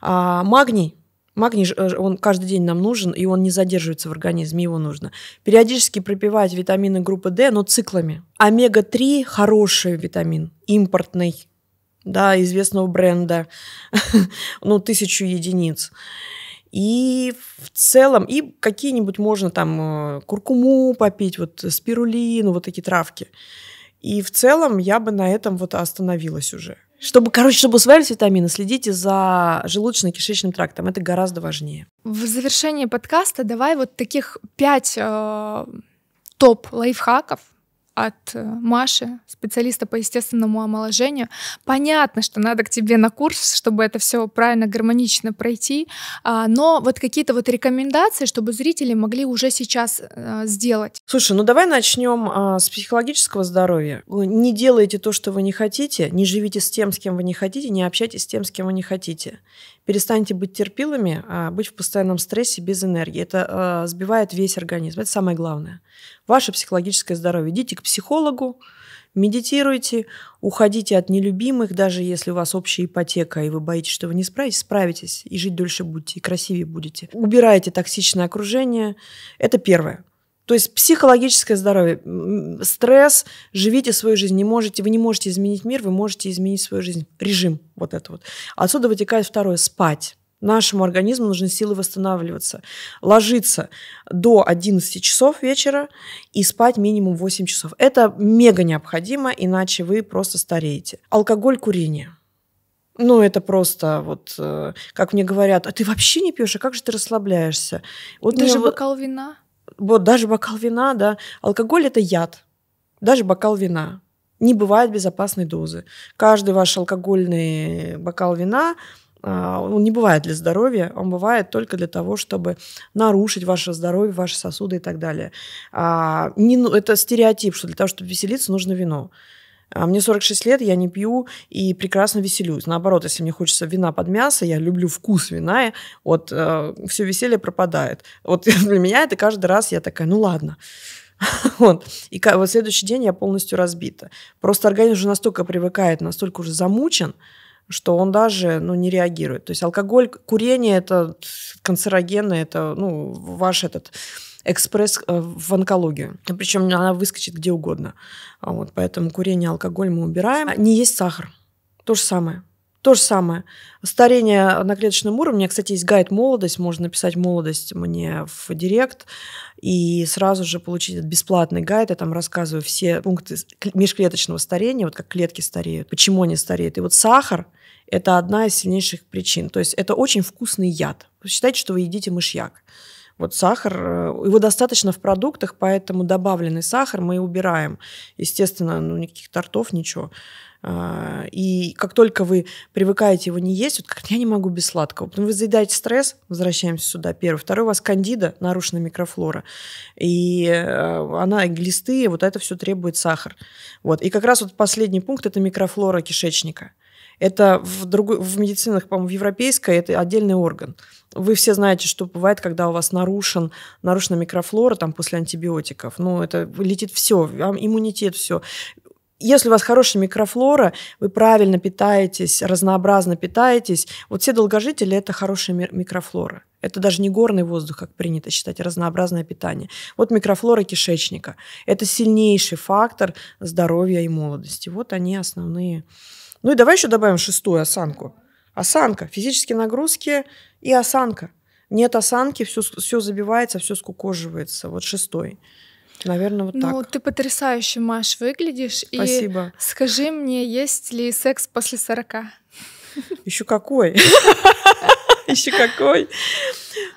А, магний Магний, э, он каждый день нам нужен, и он не задерживается в организме, его нужно. Периодически пропивать витамины группы D, но циклами. Омега-3 – хороший витамин, импортный, да, известного бренда, ну, тысячу единиц. И в целом, и какие-нибудь можно там э, куркуму попить, вот спирулину, вот такие травки. И в целом я бы на этом вот остановилась уже. Чтобы, короче, чтобы усваивались витамины, следите за желудочно-кишечным трактом. Это гораздо важнее. В завершении подкаста давай вот таких пять э, топ лайфхаков, от э, Маши, специалиста по естественному омоложению. Понятно, что надо к тебе на курс, чтобы это все правильно, гармонично пройти, а, но вот какие-то вот рекомендации, чтобы зрители могли уже сейчас э, сделать. Слушай, ну давай начнем а, с психологического здоровья. Не делайте то, что вы не хотите, не живите с тем, с кем вы не хотите, не общайтесь с тем, с кем вы не хотите перестаньте быть терпилами, а быть в постоянном стрессе без энергии. Это э, сбивает весь организм. Это самое главное. Ваше психологическое здоровье. Идите к психологу, медитируйте, уходите от нелюбимых, даже если у вас общая ипотека, и вы боитесь, что вы не справитесь, справитесь, и жить дольше будете, и красивее будете. Убирайте токсичное окружение. Это первое. То есть психологическое здоровье, стресс, живите свою жизнь. Не можете, вы не можете изменить мир, вы можете изменить свою жизнь. Режим вот это вот. Отсюда вытекает второе – спать. Нашему организму нужны силы восстанавливаться. Ложиться до 11 часов вечера и спать минимум 8 часов. Это мега необходимо, иначе вы просто стареете. Алкоголь, курение – ну, это просто вот, э, как мне говорят, а ты вообще не пьешь, а как же ты расслабляешься? Вот ты же бокал вина вот даже бокал вина, да, алкоголь это яд, даже бокал вина. Не бывает безопасной дозы. Каждый ваш алкогольный бокал вина а, он не бывает для здоровья, он бывает только для того, чтобы нарушить ваше здоровье, ваши сосуды и так далее. А, не, ну, это стереотип, что для того, чтобы веселиться, нужно вино. А мне 46 лет, я не пью и прекрасно веселюсь. Наоборот, если мне хочется вина под мясо, я люблю вкус вина, и вот э, все веселье пропадает. Вот для меня это каждый раз я такая, ну ладно. Вот. И вот следующий день я полностью разбита. Просто организм уже настолько привыкает, настолько уже замучен, что он даже ну, не реагирует. То есть алкоголь, курение – это канцерогены, это ну, ваш этот экспресс э, в онкологию. Причем она выскочит где угодно. Вот, поэтому курение, алкоголь мы убираем. А не есть сахар. То же самое. То же самое. Старение на клеточном уровне. Кстати, есть гайд «Молодость». Можно написать «Молодость» мне в директ и сразу же получить этот бесплатный гайд. Я там рассказываю все пункты межклеточного старения, вот как клетки стареют, почему они стареют. И вот сахар – это одна из сильнейших причин. То есть это очень вкусный яд. Считайте, что вы едите мышьяк. Вот сахар, э, его достаточно в продуктах, поэтому добавленный сахар мы убираем. Естественно, ну, никаких тортов, ничего. А, и как только вы привыкаете его не есть, вот как я не могу без сладкого, потом вы заедаете стресс, возвращаемся сюда, первый. Второй, у вас кандида, нарушена микрофлора. И э, она, глисты, вот это все требует сахар. Вот. И как раз вот последний пункт – это микрофлора кишечника. Это в, другой, в медицинах, по-моему, в европейской, это отдельный орган. Вы все знаете, что бывает, когда у вас нарушен, нарушена микрофлора там, после антибиотиков. Ну, это летит все, иммунитет, все если у вас хорошая микрофлора, вы правильно питаетесь, разнообразно питаетесь, вот все долгожители – это хорошая микрофлора. Это даже не горный воздух, как принято считать, а разнообразное питание. Вот микрофлора кишечника. Это сильнейший фактор здоровья и молодости. Вот они основные. Ну и давай еще добавим шестую осанку – Осанка, физические нагрузки и осанка. Нет осанки, все, все забивается, все скукоживается. Вот шестой. Наверное, вот ну, так. Ну, ты потрясающе, Маш, выглядишь. Спасибо. И скажи мне, есть ли секс после сорока? Еще какой? Еще какой?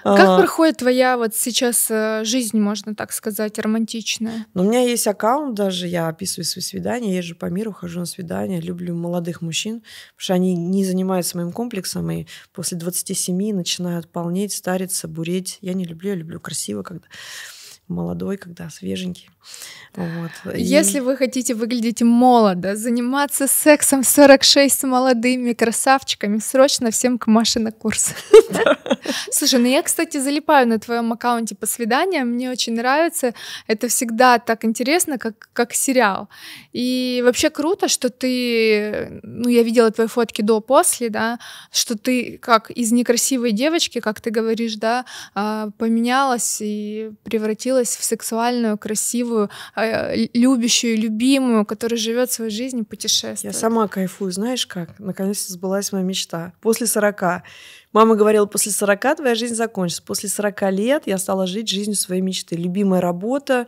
Как а. проходит твоя вот сейчас э, жизнь, можно так сказать, романтичная? Ну, у меня есть аккаунт даже, я описываю свои свидания, езжу по миру, хожу на свидания, люблю молодых мужчин, потому что они не занимаются моим комплексом, и после 27 начинают полнеть, стариться, буреть. Я не люблю, я люблю красиво, когда молодой, когда свеженький. Вот. Если вы хотите выглядеть молодо, заниматься сексом в 46 с молодыми красавчиками, срочно всем к Маше на курс. Слушай, ну я, кстати, залипаю на твоем аккаунте по свиданиям, мне очень нравится, это всегда так интересно, как, как сериал. И вообще круто, что ты, ну я видела твои фотки до-после, да, что ты как из некрасивой девочки, как ты говоришь, да, а, поменялась и превратилась превратилась в сексуальную, красивую, а, любящую, любимую, которая живет своей жизнью, путешествует. Я сама кайфую, знаешь как? Наконец-то сбылась моя мечта. После 40. Мама говорила, после 40 твоя жизнь закончится. После 40 лет я стала жить жизнью своей мечты. Любимая работа,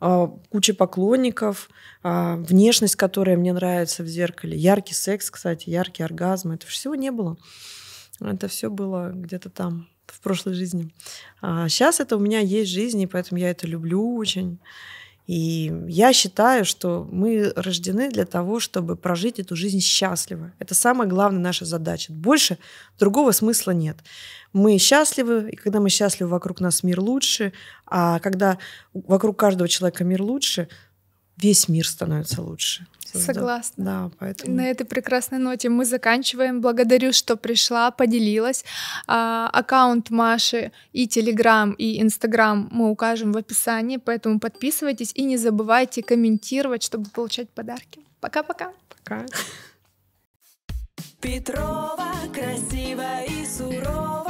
а, куча поклонников, а, внешность, которая мне нравится в зеркале, яркий секс, кстати, яркий оргазм. Это всего не было. Это все было где-то там, в прошлой жизни. А сейчас это у меня есть жизнь, и поэтому я это люблю очень. И я считаю, что мы рождены для того, чтобы прожить эту жизнь счастливо. Это самая главная наша задача. Больше другого смысла нет. Мы счастливы, и когда мы счастливы, вокруг нас мир лучше, а когда вокруг каждого человека мир лучше, весь мир становится лучше. Согласна. Да, поэтому... На этой прекрасной ноте мы заканчиваем. Благодарю, что пришла, поделилась. А, аккаунт Маши и Телеграм, и Инстаграм мы укажем в описании, поэтому подписывайтесь и не забывайте комментировать, чтобы получать подарки. Пока-пока. Пока. Петрова красиво и сурово.